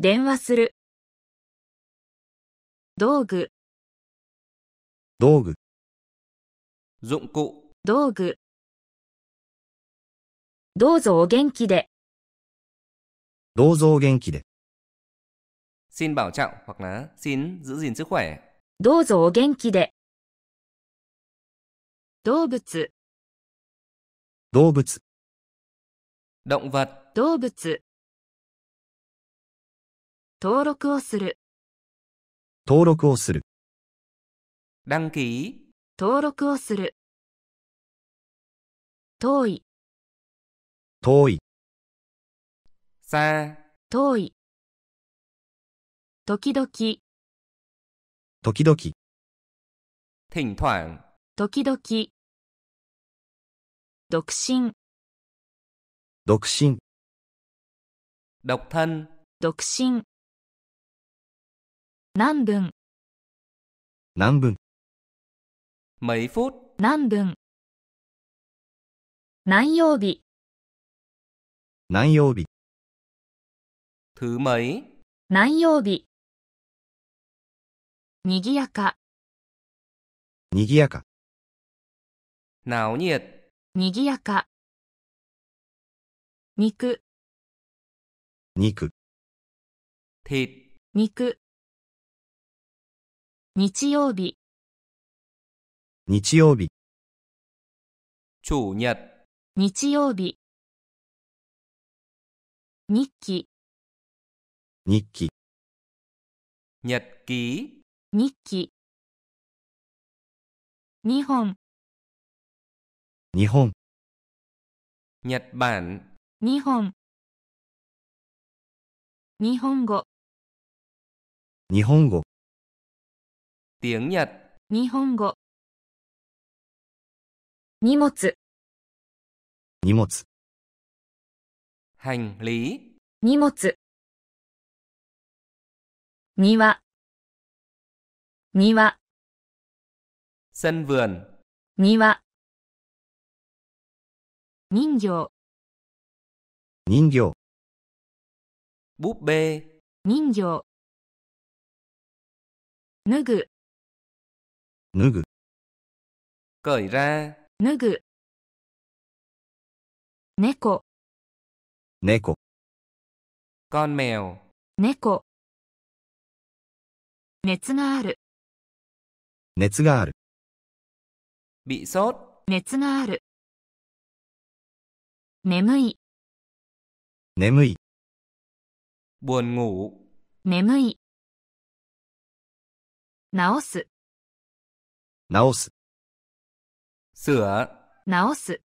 電話する。道具道具用具道具どうぞお元気でどうぞお元気で xin bảo t r ọ n どうぞお元気で動物動物 đ ộ 動物登録をする登録をする。ラン登記登録をする。遠い遠い。さあ遠い。時々。時々。テント挺ン。時々。独身。独身。独身。独身。何分何分 m ấ 何分何曜日何曜日何曜日何曜日にぎやかにぎやかな á o n にぎやか肉肉 t h 肉日曜日日曜日主日日曜日日記日記日記日記日本日本日本日本日本語日本語 tiếng Nhật 日本語荷物荷物 hành lý 荷物庭庭 sân vườn 庭人形人形 búp bê 人形脱ぐ脱ぐ c ở ねこ。ね脱ぐ猫猫 con mèo 猫熱がある熱がある bị sốt 熱がある眠い眠い buồn ngủ 眠いす直す。すわ。直す。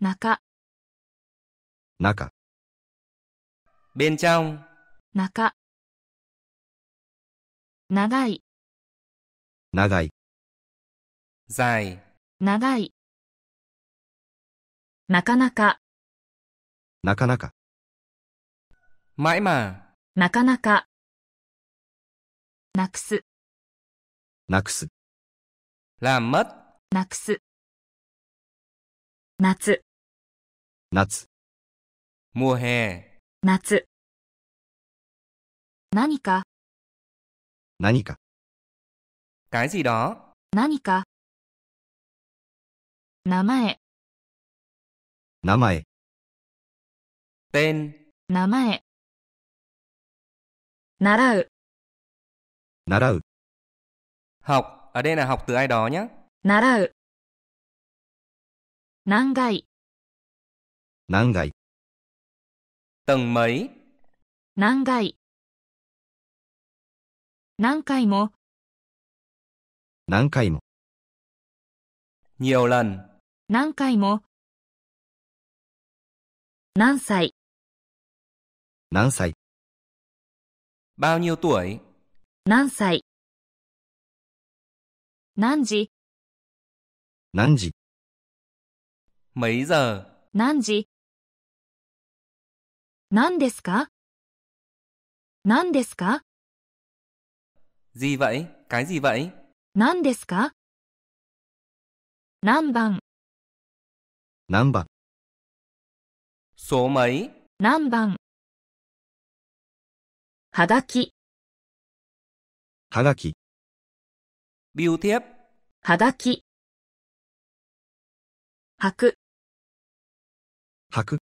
中、中、bên ん。r 中。長い、長い、在。長い。なかなか、なかなか、まいま。なかなか。なくす。なくす。làm mất なくす。夏、夏、mùa hè 夏。何か、何か、cái gì đó 何か。名前、名前、tên 名前。習う、習う、Học, ở đây là học từ ai đó nhé. 習う。何階、何階、Tầng mấy? 何階。何回も、何回も、Nhiều lần. 何回も。何歳、何歳、Bao nhiêu tuổi? 何歳。何時何時 mấy g 何時何ですか何ですか gì vậy cái gì vậy 何ですか何番何番 số m ấ 何番はがきはがき biêu thiếp はがき履く h ạ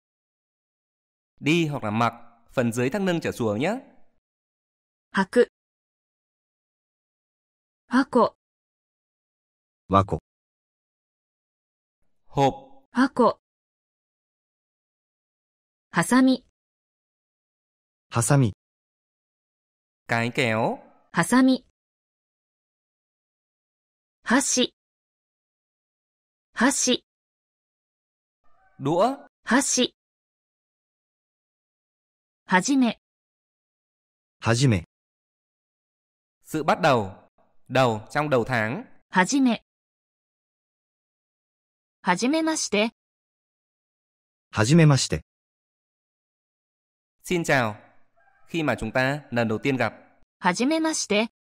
đi hoặc là mặc phần dưới thắt lưng trở xuống nhé 履く箱 Và c 箱はさみ Hà s cái kéo はさみ箸箸ロア箸はじめはじめ sự bắt đầu đầu trong đầu tháng はじめはじめましてはじめまして xin chào khi mà chúng ta lần đầu tiên gặp はじめまして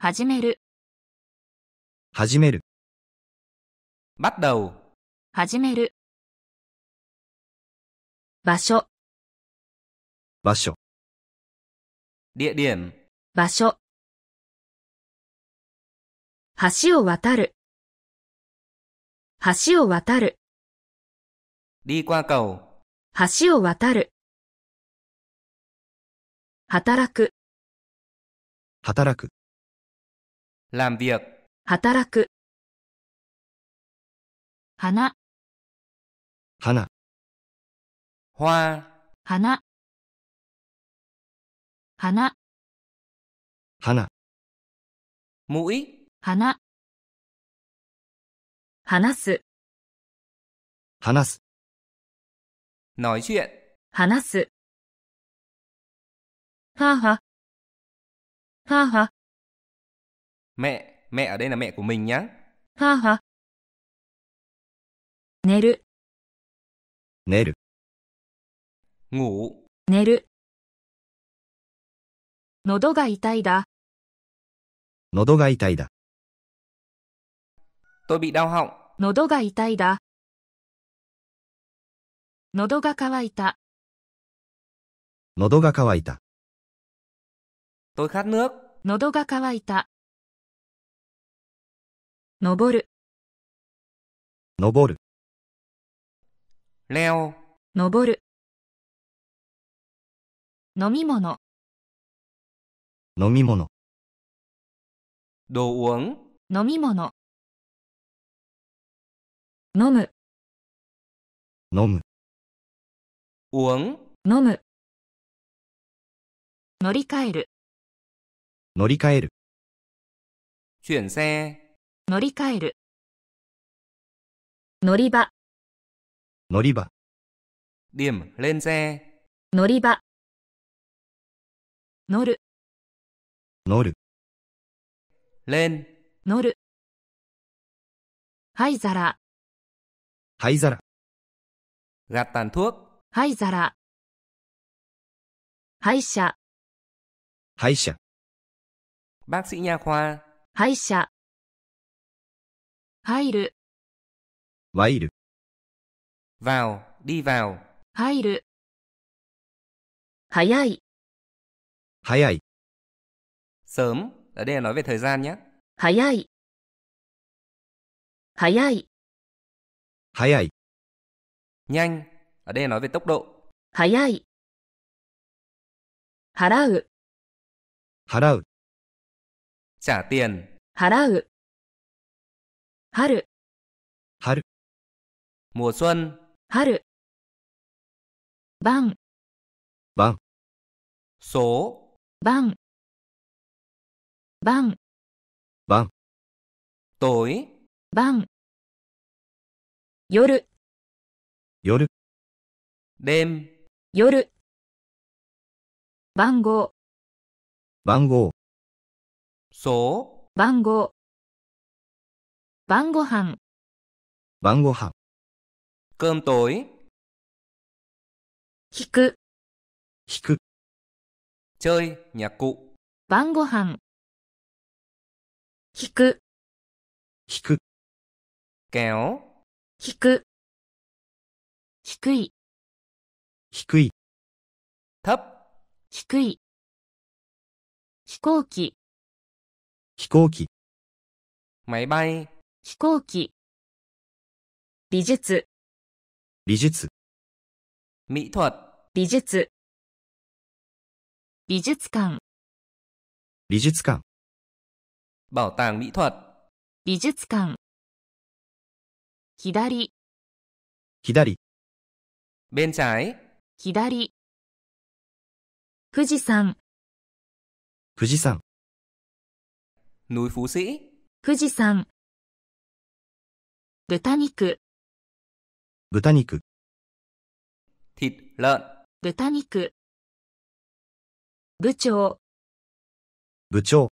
始める、始める、bắt đầu, 始める。場所、場所、địa điểm, 場所。橋を渡る、橋を渡る、đi qua cầu, 橋を渡る。働く、働く、Làm việc. 働く。花、花、h o 花、花、花、花。話す、話す、Nói chuyện. 話す。母、母、mẹ mẹ ở đây là mẹ của mình nhá ha ha neru neru ngủ neru 喉が痛いだ。喉が ga i tôi a da. bị đau họng ga i t Nodo 喉が痛いだ。喉が渇いた。喉が渇 a i tôi a ga Nodo khát nước 喉 a 渇い a 登る、登る、l e 登る。飲み物、飲み物、đồ u 飲み物。飲む、飲む、u ố 飲む。乗り換える、乗り換える、乗り換える乗り場乗り場 điểm lên xe 乗り場乗る乗る lên 乗る灰皿灰皿 gạt tàn thuốc 灰皿灰医者歯医者 bác sĩ n h khoa 者入る入る vào đi vào 入る早い早い sớm ở đây là nói về thời gian nhé 早い早い早い nhanh ở đây là nói về tốc độ 早い払う払う trả tiền 払う春春 mùa xuân 春番番 số 番番番 tối 晩夜夜 đêm 夜番号番号 số 番号晩ご飯晩ご飯 cơm く弾くちょいにゃこ晩ご飯弾く弾く kéo, く低い低いた低い飛行機飛行機 m イバイ飛行機美術美術美術美術美術館美術館宝藏美術美術館左左ベンチ面才左富士山富士山富士山豚肉豚肉豚肉豚肉部長部長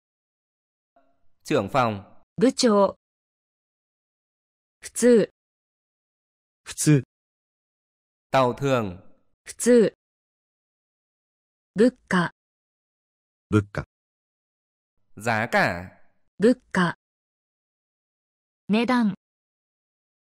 長方部長普通普通道通普通物価物価雑貨物価値段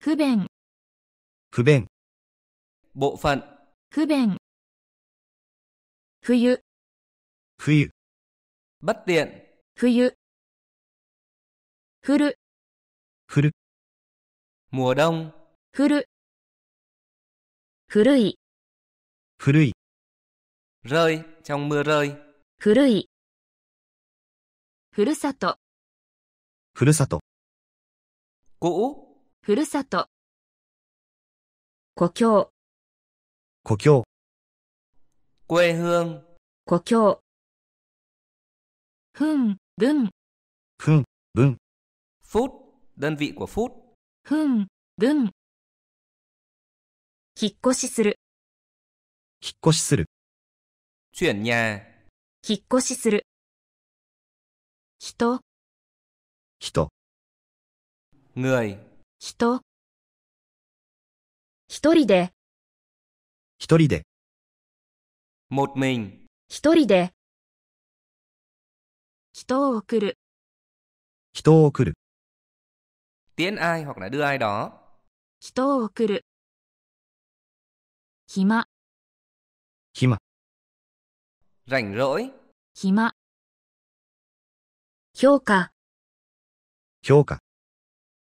不便不便 bộ phận 不便冬冬 bất tiện 冬降る降る mùa đông 降る古い古い rơi trong mưa rơi 古いふるさとふるさと cũ ふるさと。故郷。故郷。桂風。故郷。ふん、ぶん。ふん、ぶん。ふん、ぶん。ふん、ぶん。ふん、ぶん。引っ越しする。引っ越しする。引っ越しする。人。人。人。人一人で一人で một mình 一人で人を送る人を送る tiễn ai hoặc là đưa ai đó 人を送る暇暇 rảnh rỗi 暇評価評価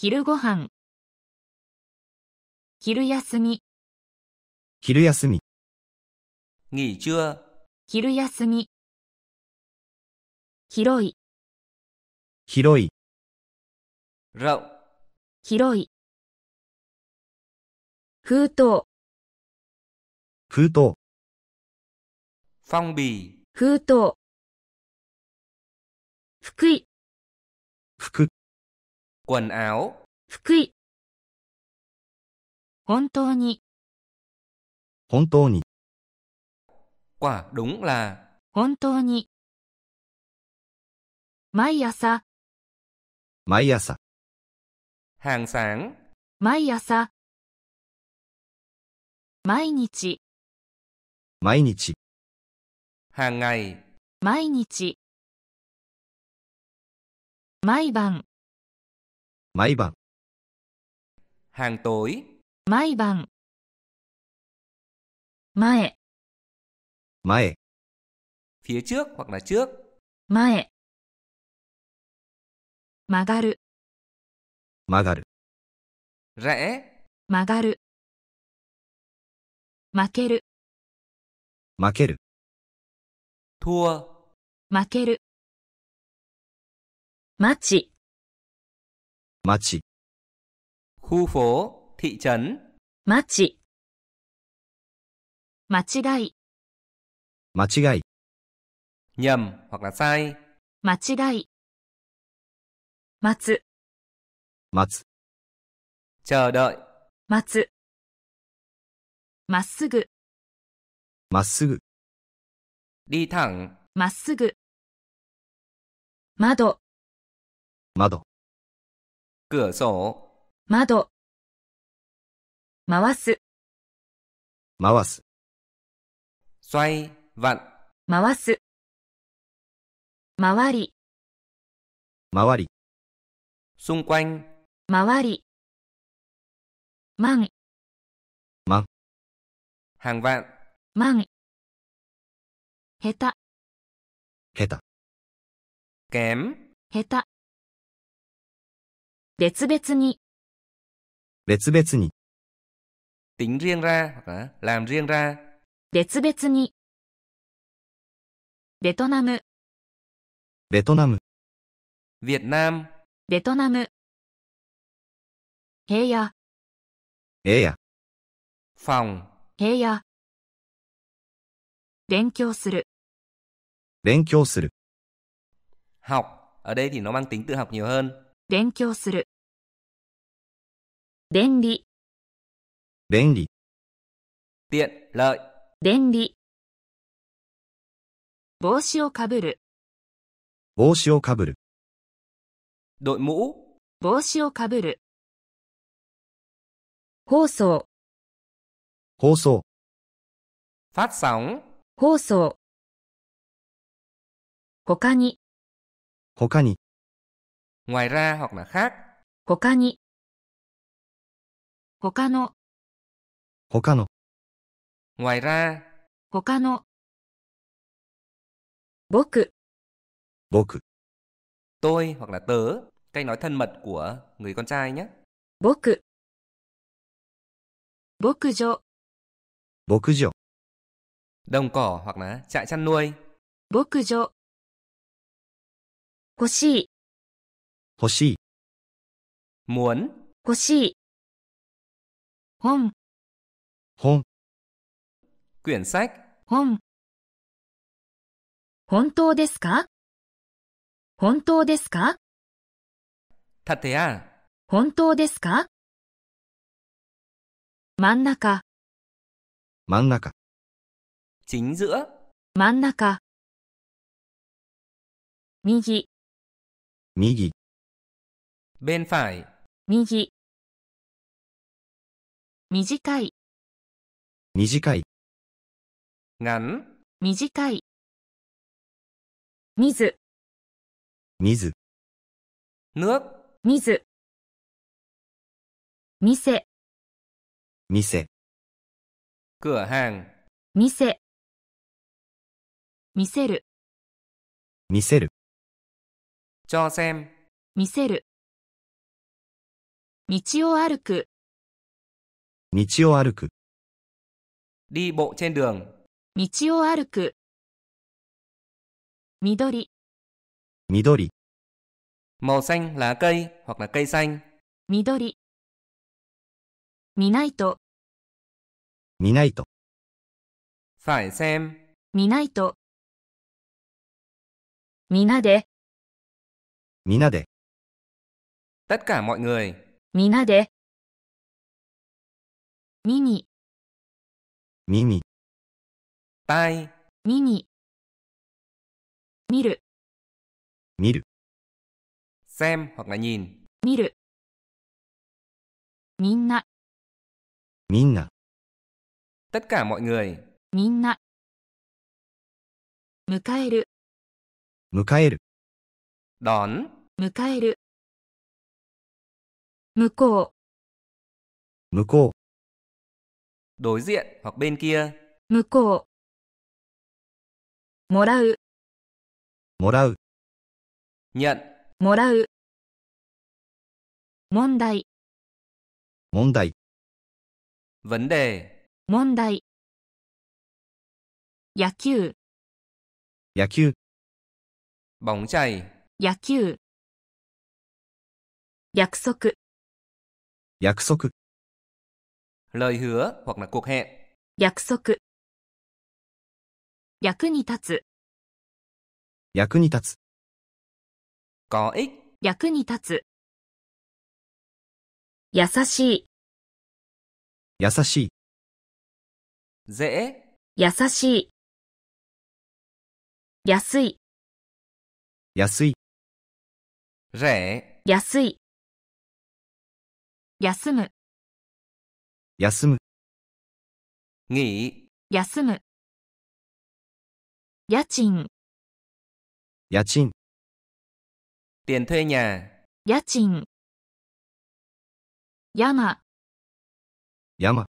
昼ごはん。昼休み昼休み n g 昼休み広い広いら広い封筒封筒ファンビー。封筒福井福 quần áo 福井本当に本当に quả đúng là 本当に毎朝毎朝 hàng sáng 毎朝毎日毎日 hàng ngày 毎日毎晩毎晩 hàng tối 毎晩前前 phía trước hoặc là trước 前曲がる曲がる rẽ 曲がる負ける負ける thua 負ける待ち町。ち。うふう、ていちゃち。町。間違い。間違い。にゃん、ほかさい。間違い。待つ。待つ。ちょうどい。待つ。まっすぐ。まっすぐ。りたん。まっすぐ。窓。窓。各送。窓。回す。回す。摔腕。回す。回り。回り。xung quanh。回り。万。万。hàng vạn。万。下手。下手。kém。下手。別々に。別々に。tính riêng ra hoặc là làm riêng ra. 別々に。ベトナム、ベトナム、Việt Nam, ベトナム。平野、ええや、phòng, 平野。勉強する、勉強する。học. Ở đây thì nó mang tính tự học nhiều hơn. 勉強する。便利。便利。便利。便利。帽子をかぶる。帽子をかぶる。帽子をかぶる。放送。放送。ファッサン放送。他に。他に。Ngoài ra hoặc là khác. 他に他の他の Ngoài ra, 他の僕僕 tôi hoặc là tớ, cách nói thân mật của người con trai nhé. 僕牧場牧場 Đồng cỏ hoặc là trại chăn nuôi. 牧場欲しい欲しい。m u 欲しい。本、本、q u 本。本当ですか本当ですかたてや。本当ですか真ん中、真ん中、c h í n 真ん中。右、右、bên phải 右短い短い ngắn 短い水水 nước 水店店 cửa hàng 店見せる見せる cho xem 見せる道を歩く。道を歩く。đi bộ trên đường, 道を歩く。緑、緑、màu xanh lá cây hoặc là cây xanh, 緑。見ないと、見ないと、phải xem, 見ないと。皆で、皆で、tất cả mọi người, 皆で、ミニ、耳、ぱい、ミニ、見る、見る、xem hoặc là nhìn, 見る。みんな、みんな、tất cả mọi người, みんな。迎える、迎える、đón, 迎える。cổ, cổ, đối diện hoặc bên kia 向こうもらうもらう nhận もらう問題問題 vấn đề 問題野球野球 bóng chày 野球約束約束 lời hứa hoặc là cuộc hẹn 約束役に立つ役に立つ có ích 役に立つ優しい優しいぜ優しい安い安いぜ安い休む休む你休む家賃家賃点にゃ。家賃山山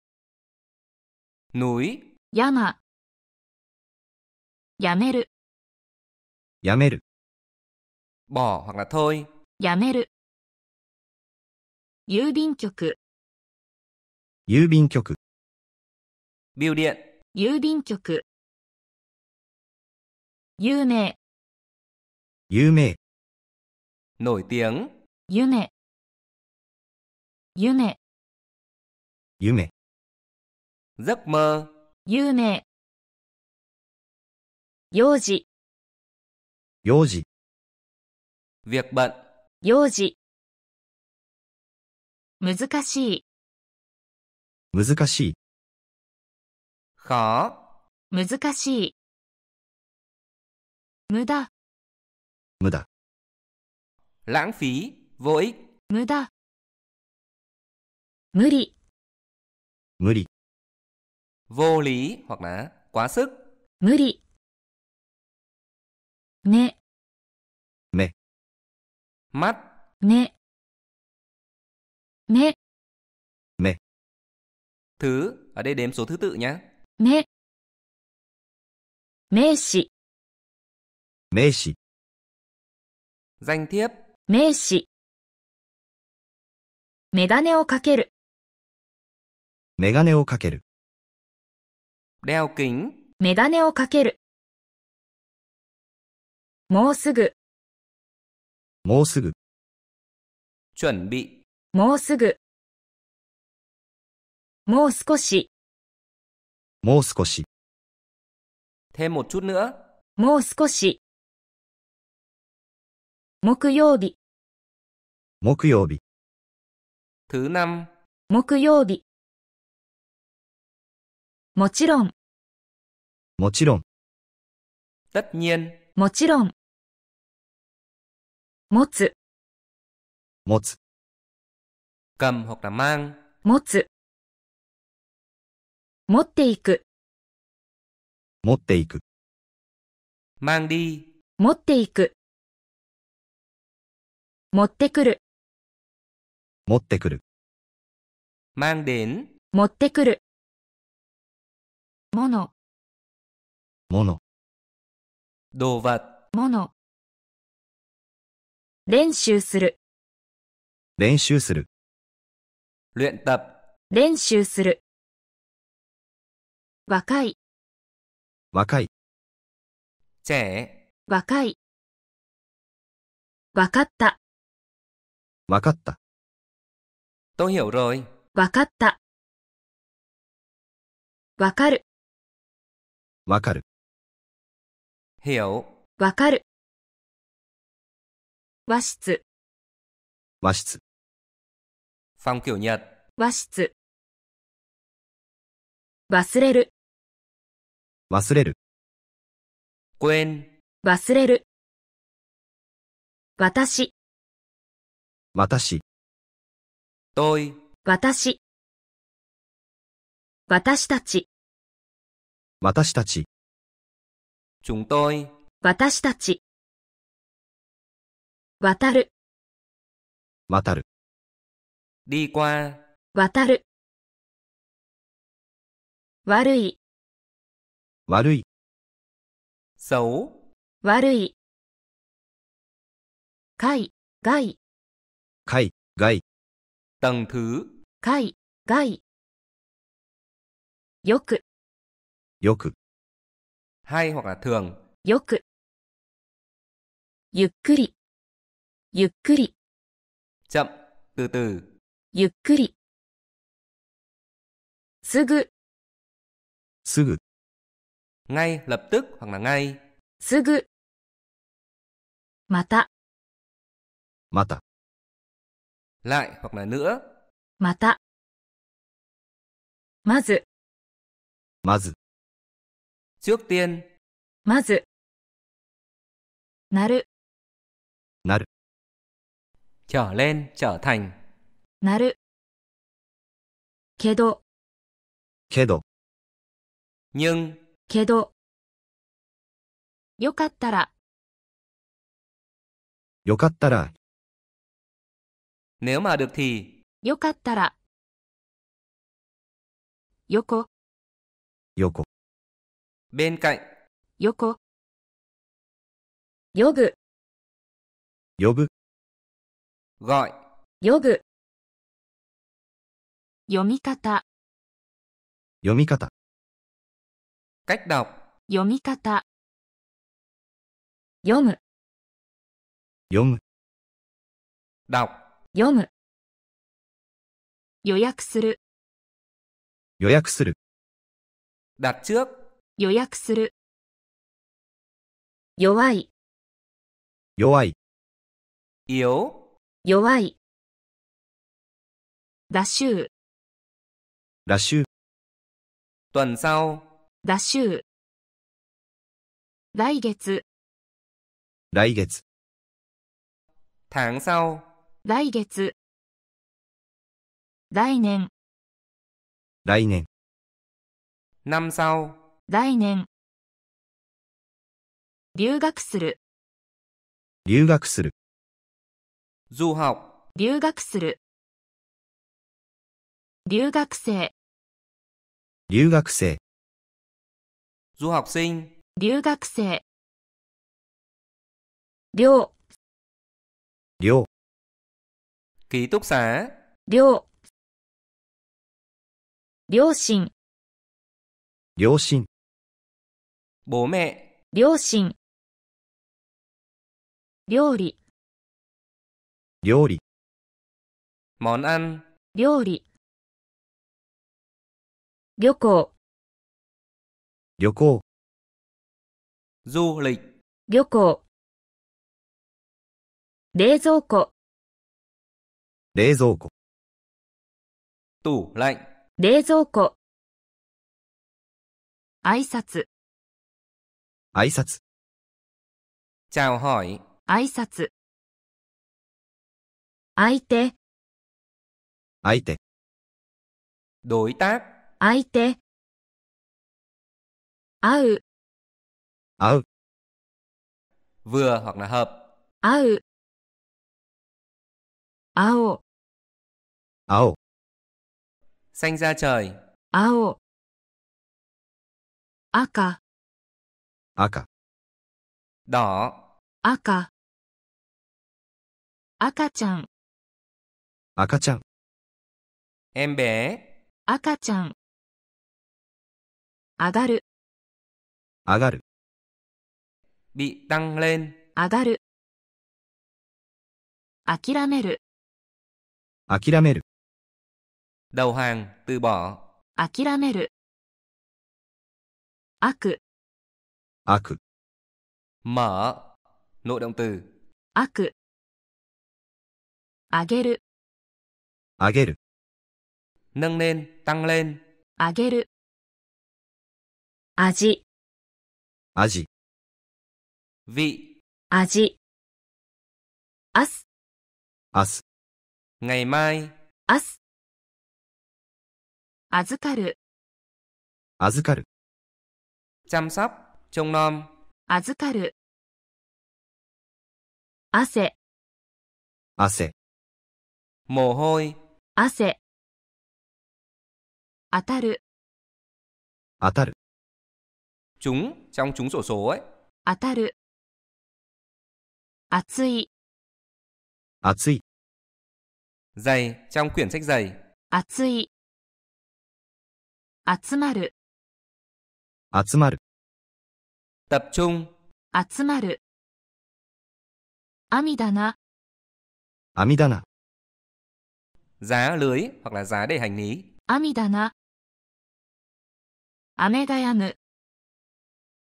努力山やめるやめる。bỏ hoặc やめる。郵便局郵便局郵便局郵便局有名有名有名有夢。夢。夢。ザッ有ー。有名幼児幼児幼児幼児難しい難しい。はあ難しい。無駄無駄。浪費無益無駄。無理無理。無理或な寡す無理。ね。め。まっ。ね。Mẹ. Mẹ. thứ ở đây đếm số thứ tự nhé. m ẹ Mê sĩ. Mê sĩ. Danh thiếp. Mê sĩ. Megane o kakeru. m ẹ g a n e o kakeru. Đeo kính. Megane o kakeru. もうすぐ。もうすぐ。chuẩn bị もうすぐ。もう少し。もう少し。t もち m một c もう少し。木曜日。木曜日。thứ năm. 木曜日。もちろん。もちろん。tất nhiên. もちろん。持つ。持つ。cầm hoặc là mang つもっていくもっていく mang đi っていく持ってくるもってくる mang đến ってくるものもの đồ vật もの練習する練習する練習。練習する。若い。若い。 제。 若い。わかった。わかった。ど ô よろい。わかった。わかる。わかる。部屋を。わかる。和室。和室。方向一和室忘れる忘れるご u ê 忘れる私私 tôi 私私たち私たち chúng tôi 私たち渡る渡る đi qua 渡る悪い悪い xấu 悪い海外海外 tầng thứ 海外よくよく hay hoặc là thường よくゆっくりゆっくり chậm từ từ ゆっくり。すぐ。すぐ。ngay lập tức hoặc là ngay. すぐ。また。また。lại hoặc là nữa. また。まず。まず。trước tiên. まず。なる。なる。trở lên, trở thành. なる。けど。けど。にゅん。けど。よかったら。よかったら。ね ế まる à đ よかったら。横。横。よこ。べんかい。よ横。よぐ。よぐ。ごい。よぐ。読み方読み方 cách đọc 読み方読む読む đọc 読む予約する予約する đặt trước 予約する弱い弱い y ế 弱い脱臭来週 tuần sau 来週来月来月 t h á 来月来年来年 năm 来年留学する留学する留学する留学生留学生。留学生。寮、寮。ký t ú 寮。両親、両親。母め、両親。料理、料理。m ó 料理。料理旅行旅行 Du l ị 旅行冷蔵庫冷蔵庫 Tủ l ạ n 冷蔵庫挨拶挨拶 Chào h 挨拶相手相手ど ố i t 相手会う会う vừa hoặc là hợp 会う青青 xanh da trời 青赤赤 đỏ 赤赤ちゃん赤ちゃん em bé 赤ちゃん上がる、上がる、bị tăng lên, 上がる。諦める、諦める、đầu hàng, từ bỏ, 諦める。悪、悪、mở, nội động từ, 悪。上げる、上げる、nâng lên, tăng lên, 上げる。味味 vị 味 as as ngày mai as 預かる預かる chăm sóc trông nom azukaru ase ase mồ hôi ase a 汗当たる当たる chúng trong chúng sổ số ấy. 当たる暑い暑い dày trong quyển sách dày. giày. 暑い集まる集まる Tập trung Atsumaru, 集まる網棚網棚 giá lưới hoặc là giá để hành lý. 網棚雨が止む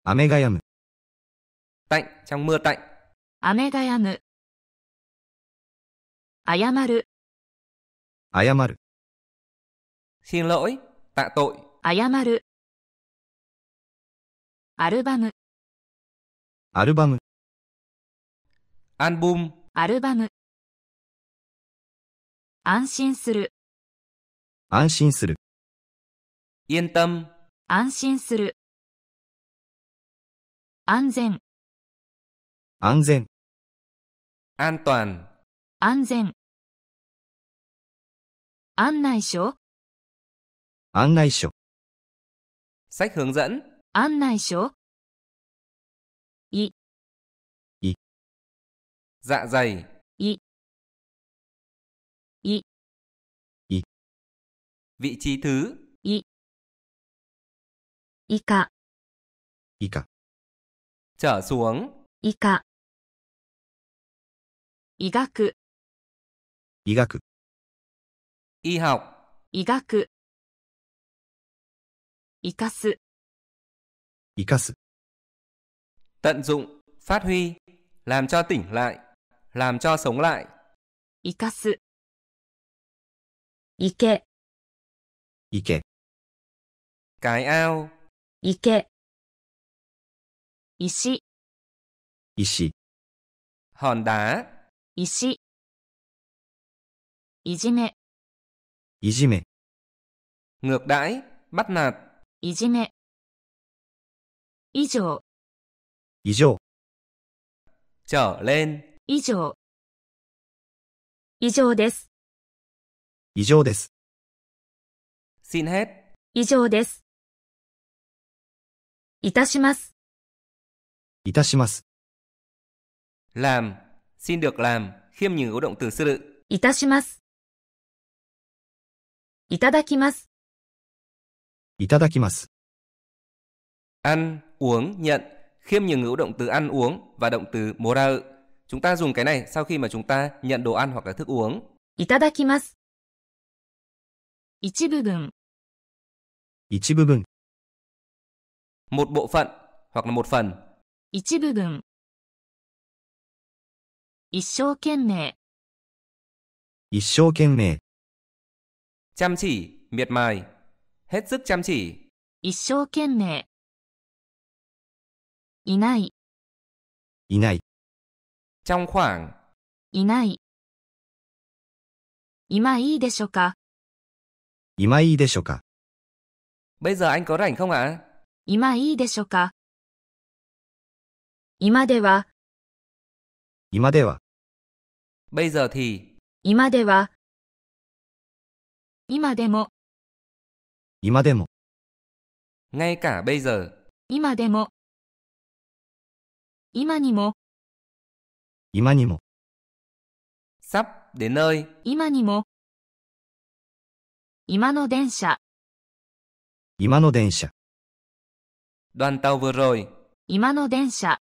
雨が止む。Tạnh trong mưa tạnh. 雨が止む。謝る、謝る。Xin lỗi, tạ tội. 謝る。アルバム、アルバム。ア l b u アルバム。安心する、安心する。安心する。安全安全安 toàn 安全案内書案内書 sách hướng dẫn 案内書いい dạ dày いいい vị trí thứ いいかいか trở xuống y ca, y học y y y 医学生かす生かす tận dụng phát huy làm cho tỉnh lại làm cho sống lại y 生かす池池 cái ao 池石石本田石いじめいじめ ngược đãi bắt nạt いじめ以上以上 trở l 以上以上です以上です以上ですいたしますいたします。làm, xin được làm, khiêm nhường động từ sư lự. いたします。いただきます。いただきます。ăn, uống, nhận, khiêm nhường ngữ động từ ăn uống và động từ morau. Chúng ta dùng cái này sau khi mà chúng ta nhận đồ ăn hoặc là thức uống. いただきます。一部分。一部分。Một bộ phận hoặc là một phần. 一部分一生懸命一生懸命チャムチーミッマイヘッズチャムチー一生懸命いないいないちゃん、ファンいない今いいでしょうか今いいでしょうか今いいでしょうか今では今では今では今では今でも今でも今でも今にも今にも今にも今の電車今の電車今の電車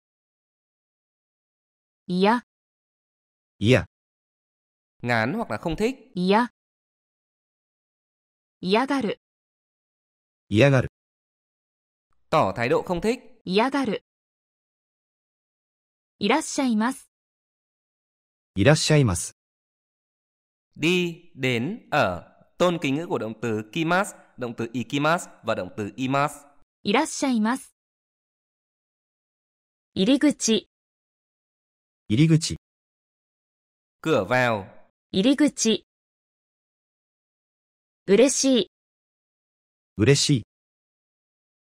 Iya. Iya. Ngán hoặc là không thích. Iya. Iyagaru. Iyagaru. Tỏ thái độ không thích. Iyagaru. Irashaimasu. Irashaimasu. Đi, đến, ở. Tôn kính ngữ của động từ kimas, động từ ikimas và động từ imas. Irashaimasu. 入り口入り口 cửa vào 入り口嬉しい嬉しい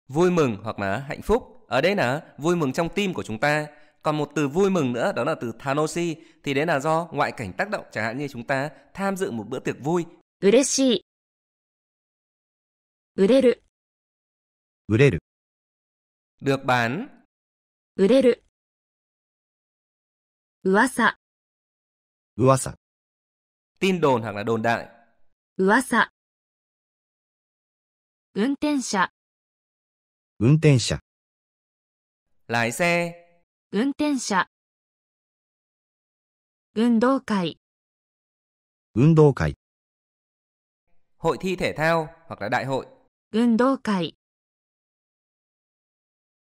vui mừng hoặc là hạnh phúc ở đây là vui mừng trong tim của chúng ta còn một từ vui mừng nữa đó là từ thanoshi thì đấy là do ngoại cảnh tác động chẳng hạn như chúng ta tham dự một bữa tiệc vui 嬉しい売れる売れる được bán 売れる噂噂 tin đồn hoặc là đồn đại 噂運転者運転者 lái xe 運転者運動会運動会 hội thi thể thao hoặc là đại hội 運動会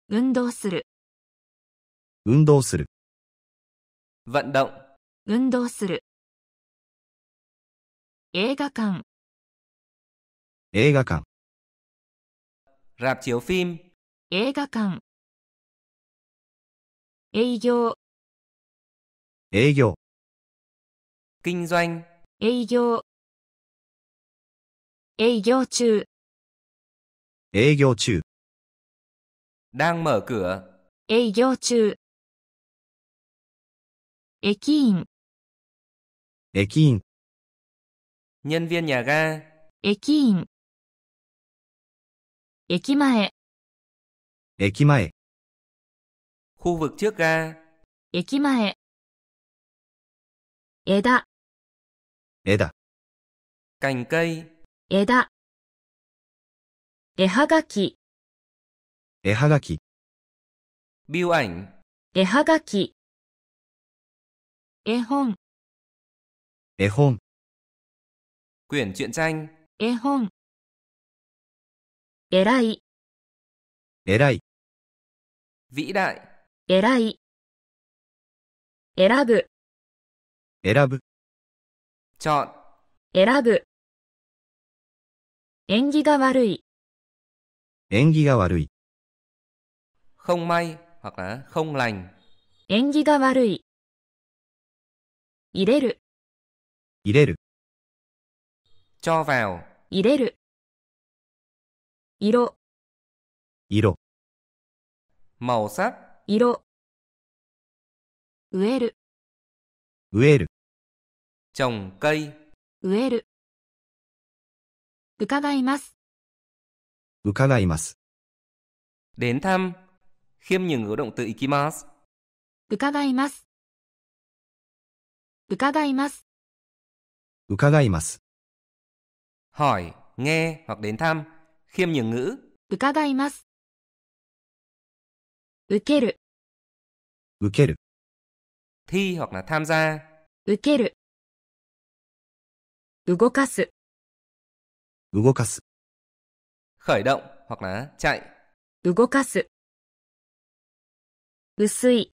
運動する運動する vận động 運動する映画館映画館 rạp chiếu phim 映画館営業営業 kinh doanh 営業営業中営業中 đang mở cửa 営業中駅員駅員 nhân viên nhà ga 駅員駅前駅前 khu vực trước ga 駅前枝枝 cành cây 枝絵はがき絵はがき biêu ảnh 絵はがき絵本絵本 quyển truyện tranh 絵本偉い偉い vĩ đại 偉い選ぶ選ぶ chọn 選ぶ縁起が悪い縁起が悪い không may hoặc là không lành 縁起が悪い入れる、入れる、cho vào, 入れる。色、色、màu sắc, 色。植える、植える、trồng cây, 植える。伺います、伺います、đến thăm. Khiêm nhường ngữ động từ ikimasu. 伺います。伺います。伺います。hỏi, nghe hoặc đến thăm, khiêm nhường ngữ, 伺います。受ける、受ける、thi hoặc là tham gia, 受ける。動かす、動かす、khởi động hoặc là chạy, 動かす。薄い、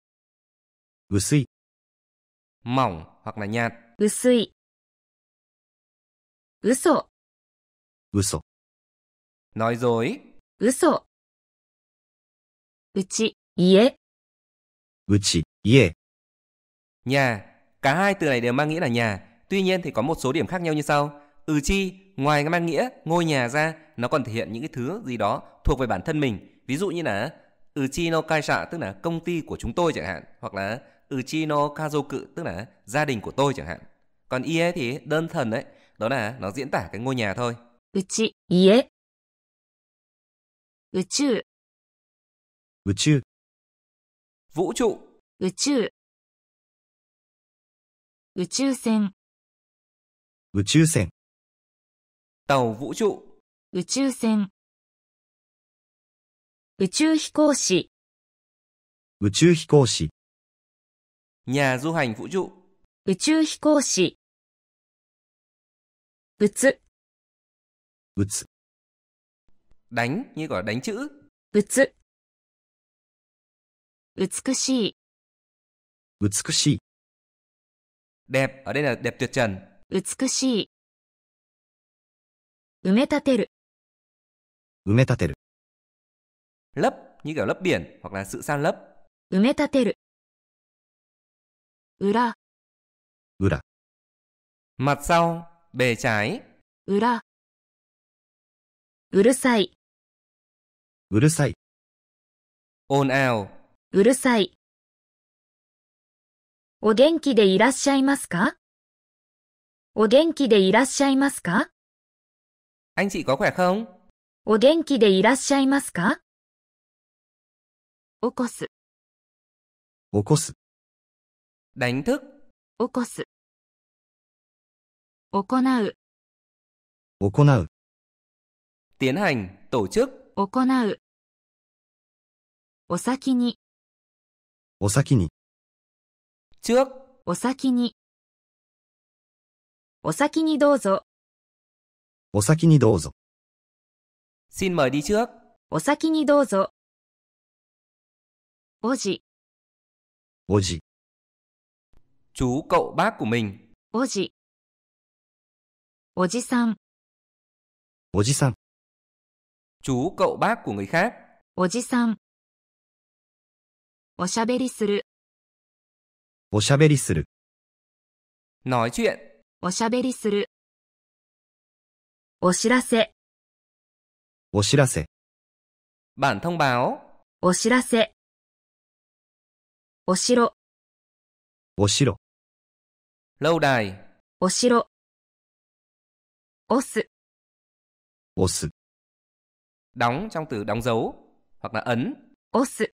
薄い、mỏng hoặc là nhạt. nói dối. nhà Cả hai từ này đều mang nghĩa là nhà. Tuy nhiên thì có một số điểm khác nhau như sau. Ừ chi, ngoài cái mang nghĩa ngôi nhà ra, nó còn thể hiện những cái thứ gì đó thuộc về bản thân mình. Ví dụ như là uchi ừ chi no kaisha tức là công ty của chúng tôi chẳng hạn, hoặc là uchi no kazoku tức là gia đình của tôi chẳng hạn. Còn ie thì đơn thần đấy, đó là nó diễn tả cái ngôi nhà thôi. Uchi, ie. Uchu. Uchu. Vũ trụ. Uchu. Uchu sen. Uchu sen. Tàu vũ trụ. Uchu sen. 宇宙飛行士宇宙飛行士 nhà du hành vũ trụ vũ trụ, 宇宙飛行士打つ打つ đánh như gọi đánh chữ 打つ美しい美しい đẹp ở đây là đẹp tuyệt trần 美しい埋め立てる埋め立てる lấp như kiểu lấp biển hoặc là sự san lấp 埋め立てる裏裏 mặt べ a ちゃい裏うるさいうるさい ồn ào うるさいお元気でいらっしゃいますかお元気でいらっしゃいますかあんち c くやかんお元気でいらっしゃいますか起こす起こす đánh thức 起こす行う行う tiến hành tổ chức 行うお先にお先に trước お先にお先にどうぞお先にどうぞ xin mời đi trước お先にどうぞおじおじ chú cậu bác của mình. Ô gì? san. Ô san. Chú cậu bác của người khác. Ô san. Ô suru. Ô suru. Nói chuyện. Ô sha bê ri suru. Ô shirase. Bản thông báo. Ô shirase. お城お城 lâu đài お城押す押す đóng trong từ đóng dấu hoặc là ấn 押す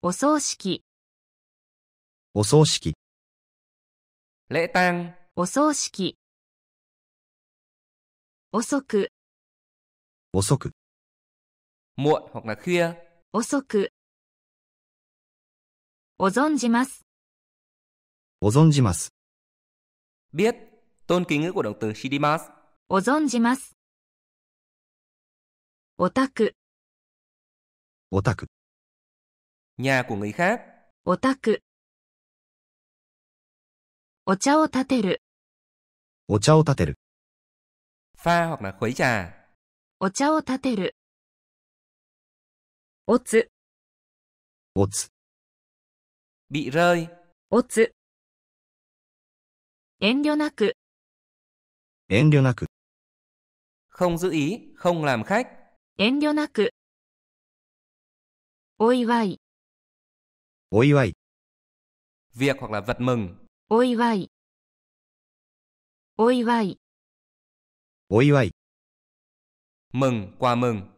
お葬式お葬式 lễ tang お葬式遅く遅く muộn hoặc là khuya 遅くお存じますご存じます。biết, tôn kính ngữ của động từ shirimasu. ご存じます。オタク。オタク。nhà của người khác. オタク。お茶を立てる。お茶を立てる。pha hoặc là khuấy trà. お茶を立てる。おつ。おつ。bị rơi. おつ。遠慮なく。遠慮なく。Không giữ ý, không làm khách. 遠慮なく。お祝い。お祝い。Việc hoặc là vật mừng. お祝い。お祝い。お祝い。Mừng, quà mừng.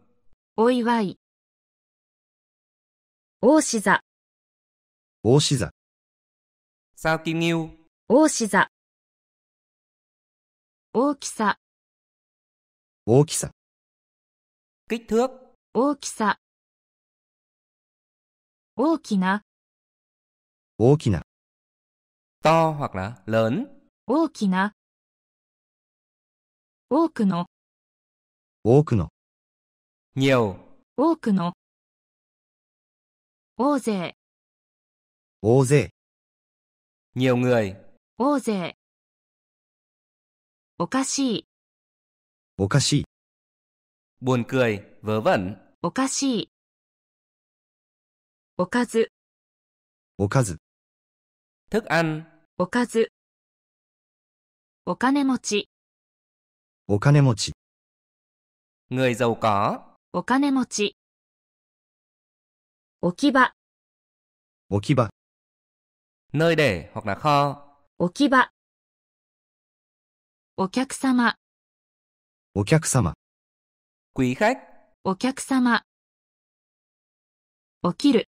お祝い。大志座。大志座。Sao Kim Ngưu? 大志座。大きさ大きさ kích thước 大きさ大きな大きな to hoặc là lớn 大きな多くの多くの nhiều 多くの大勢大勢 nhiều người 大勢おかしい。おかしい。buồn cười, vớ vẩn. おかしい。おかず、おかず、Thức ăn, おかず。お金持ち、お金持ち、người giàu có, お金持ち。置き場、置き場、nơi để hoặc là kho, 置き場。お客様、お客様、quý khách, お客様。起きる、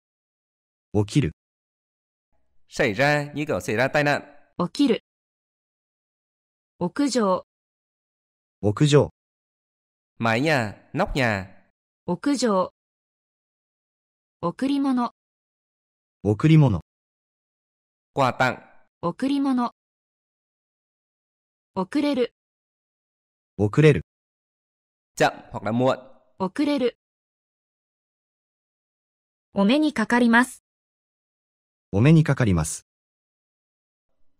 起きる、xảy ra như kiểu xảy ra tai nạn, 起きる。屋上、屋上、mái nhà, nóc nhà, 屋上。贈り物、贈り物、quà tặng, 贈り物。遅れる遅れる chậm h o 遅れるお目にかかりますお目にかかります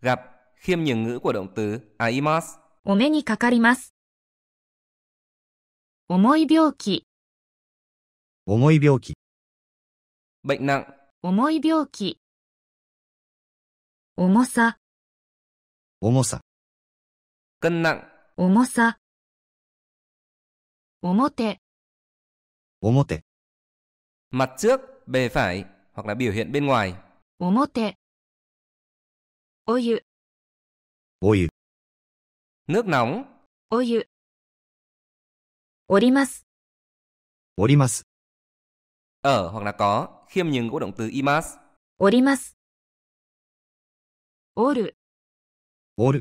お目にかかります重い病気重い病気重さ重さ cân nặng mặt trước bề phải hoặc là biểu hiện bên ngoài 表お湯お湯 nước nóng お湯おりますおります ở hoặc là có khiêm nhường của động từ imas おりますおるおる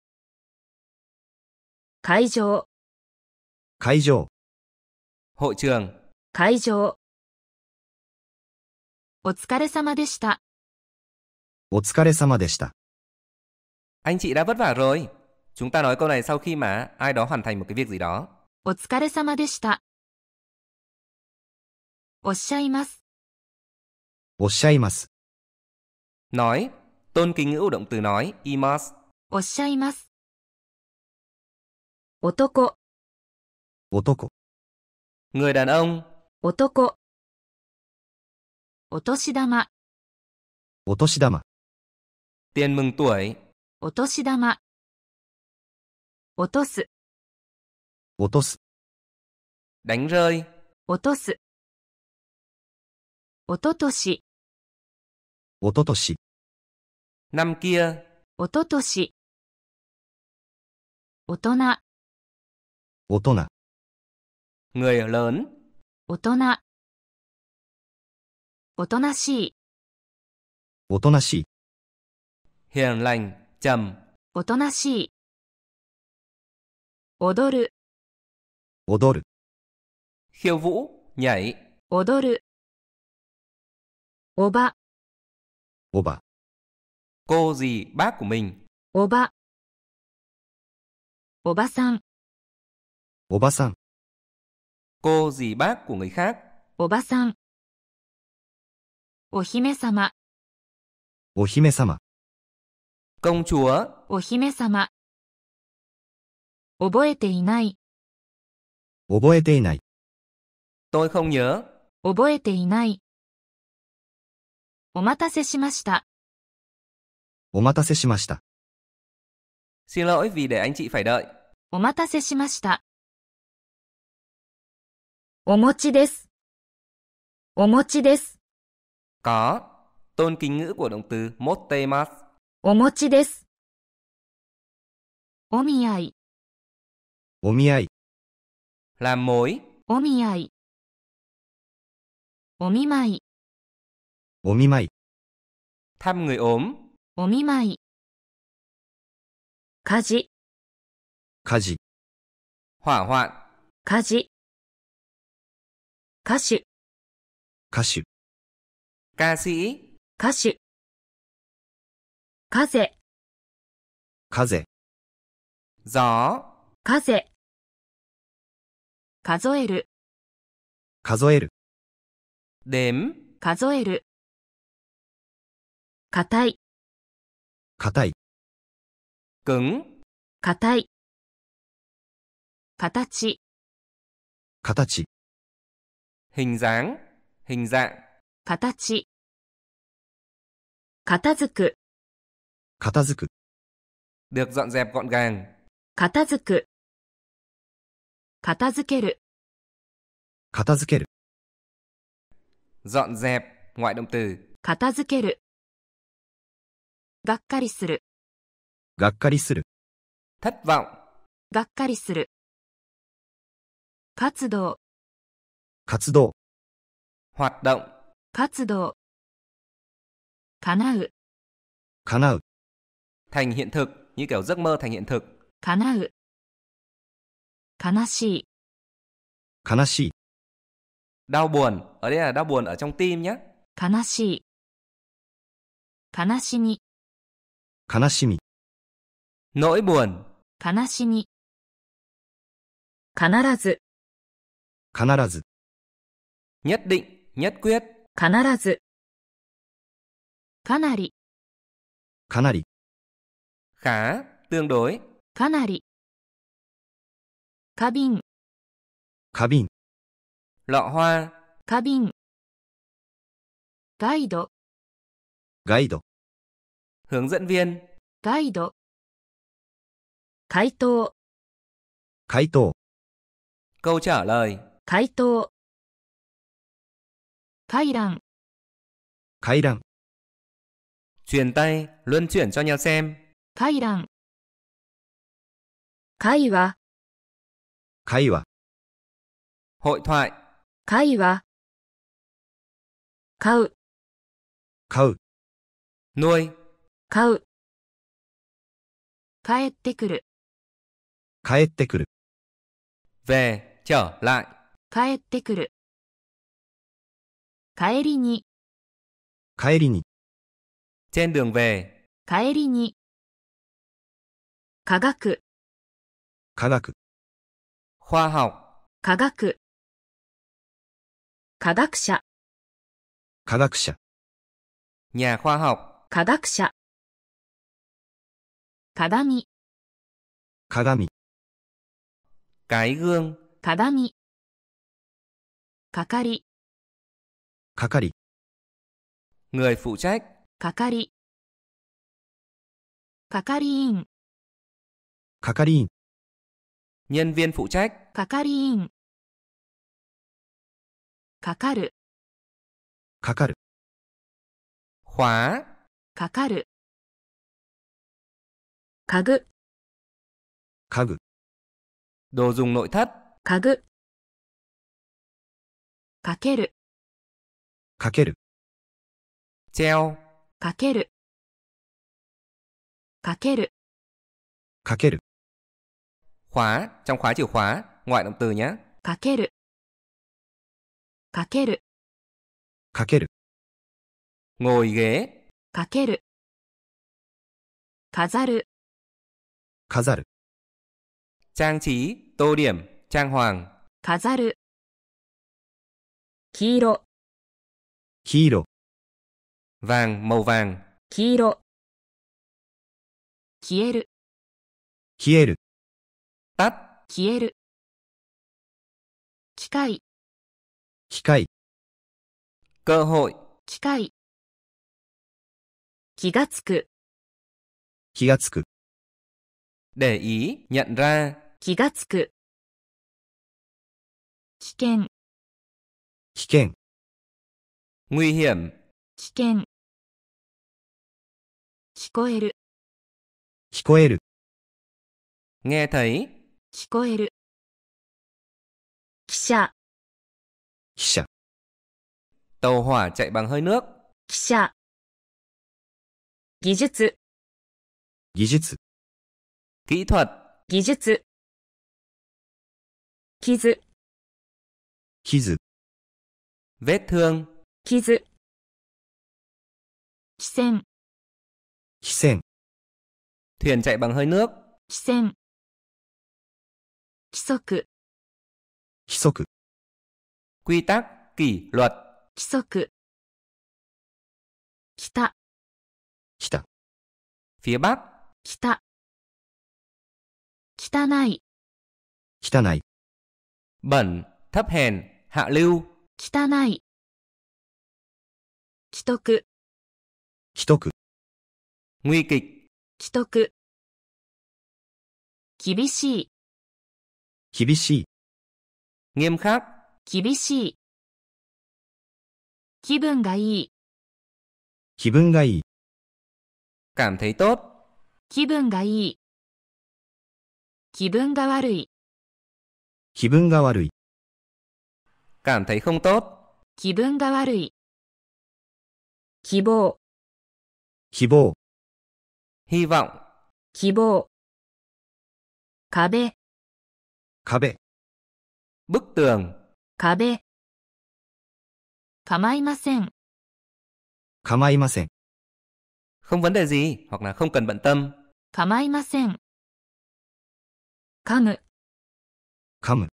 会場会場 hội trường 会場お疲れ様でしたお疲れ様でした anh chị đã vất vả rồi chúng ta nói câu này sau khi mà ai đó hoàn thành một cái việc gì đó お疲れ様でしたおっしゃいますおっしゃいます nói tôn kính ngữ động từ nói imas おっしゃいます男 Otoko. Người đàn ông. 男お年玉 Otoshidama. Tiền mừng tuổi. お年玉落とす Otosu. Đánh rơi. 落とすおととし Ototoshi. Năm kia. おととし大人大人 người lớn 大人おとなしいおとなしい hiền lành trầm おとなしい踊る踊る khiêu vũ nhảy 踊るおばおば cô gì bác của mình おばおばさんおばさん。おばさん。お姫様。お姫様。公主は。お姫様。覚えていない。覚えていない。お待たせしました。お待たせしました。お待たせしました。お持ちです。お持ちです。か、尊敬語の動詞、持っています。お持ちです。お見合い。お見合い。ランモイ。お見合い。お見舞い。お見舞い。たむぐいおん。お見舞い。火事。火事。火事。火事。歌手歌手歌手歌手風風 g i 風数える数える đ 数える硬い硬い c ん硬い形形 hình dáng, hình dạng. 形片付く片付く Được dọn dẹp gọn gàng. 片付く片付ける片付ける Dọn dẹp, ngoại động từ. 片付けるがっかりするがっかりする Thất vọng, がっかりする活動活動 hoạt động 活動叶う叶う thành hiện thực như kiểu giấc mơ thành hiện thực 叶う悲しい悲しい đau buồn ở đây là đau buồn ở trong tim nhé 悲しい悲しみ悲しみ nỗi buồn 悲しみ必ず必ず nhất định, nhất quyết. khá, tương đối, lọ hoa, guide, guide, hướng dẫn viên, guide, câu trả lời. 回答回覧回覧卷 tay luân c h u n h o nhau xem 会話会話 hội t h i 会話買う買う n u i 買う帰ってくる帰ってくる về trở lại 帰ってくる帰りに帰りに天堂へ帰りに科学科学花号科学科学者科学者や花号科学者鏡鏡改軍鏡かかり係 người phụ trách 係係員係員 nhân viên phụ trách 係員かかるかかる khóa かかる家具家具 đồ dùng nội thất 家具かけるかける。ゼオ。かける。かける。かける。khóa, trong khóa chìa khóa, ngoại động từ nhé. かける。かける。かける。ngồi ghế, かける。飾る。飾る。trang trí, tô điểm, trang hoàng, 飾る。黄色。黄色 vàng màu vàng 黄色消える消える tắt 消える機械機械 cơ hội 機械気がつく気がつく để ý nhận ra 気がつく危険危険 nguy hiểm 危険聞こえる聞こえる nghe thấy 聞こえる汽車汽車 tàu hỏa chạy bằng hơi nước 汽車技術技術 kỹ thuật 技術傷傷 vết thương 傷汽船汽船 thuyền chạy bằng hơi nước 汽船規則規則 quy tắc kỷ luật 規則北北 phía bắc 北汚い汚い bẩn thấp hèn hạ lưu 汚い既得既得無意識既得厳しい厳しい厳格厳しい気分がいい気分がいい c ả と気分がいい気分が悪い気分が悪い c ả 本 t 気分が悪い希望希望希望希望壁壁 bức tường 壁構いません構いません không vấn đề gì hoặc là không cần bận tâm 構いません噛む噛む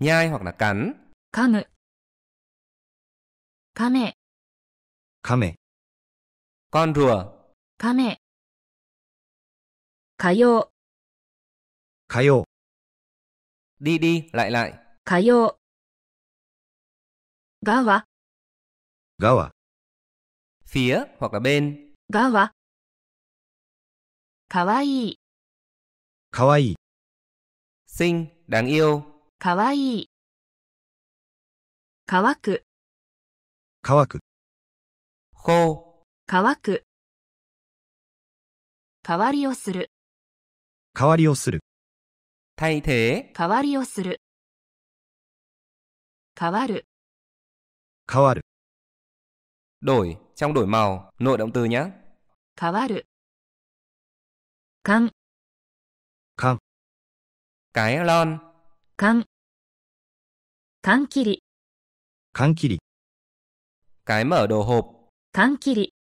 nhai hoặc là cắn 噛む噛め亀。干 tua。亀。火曜。火曜。đi đi lại lại 火曜側 gawa phía hoặc là bên 側かわいいかわいい xinh đáng yêu かわいい乾く乾くこう。乾く。代わりをする。代わりをする。代替。代わりをする。変わる。変わる。đổi trong đổi màu nội động từ nhé. 変わる。缶。缶。cái lon. 缶。缶切り。缶切り。cái mở đồ h 缶切り。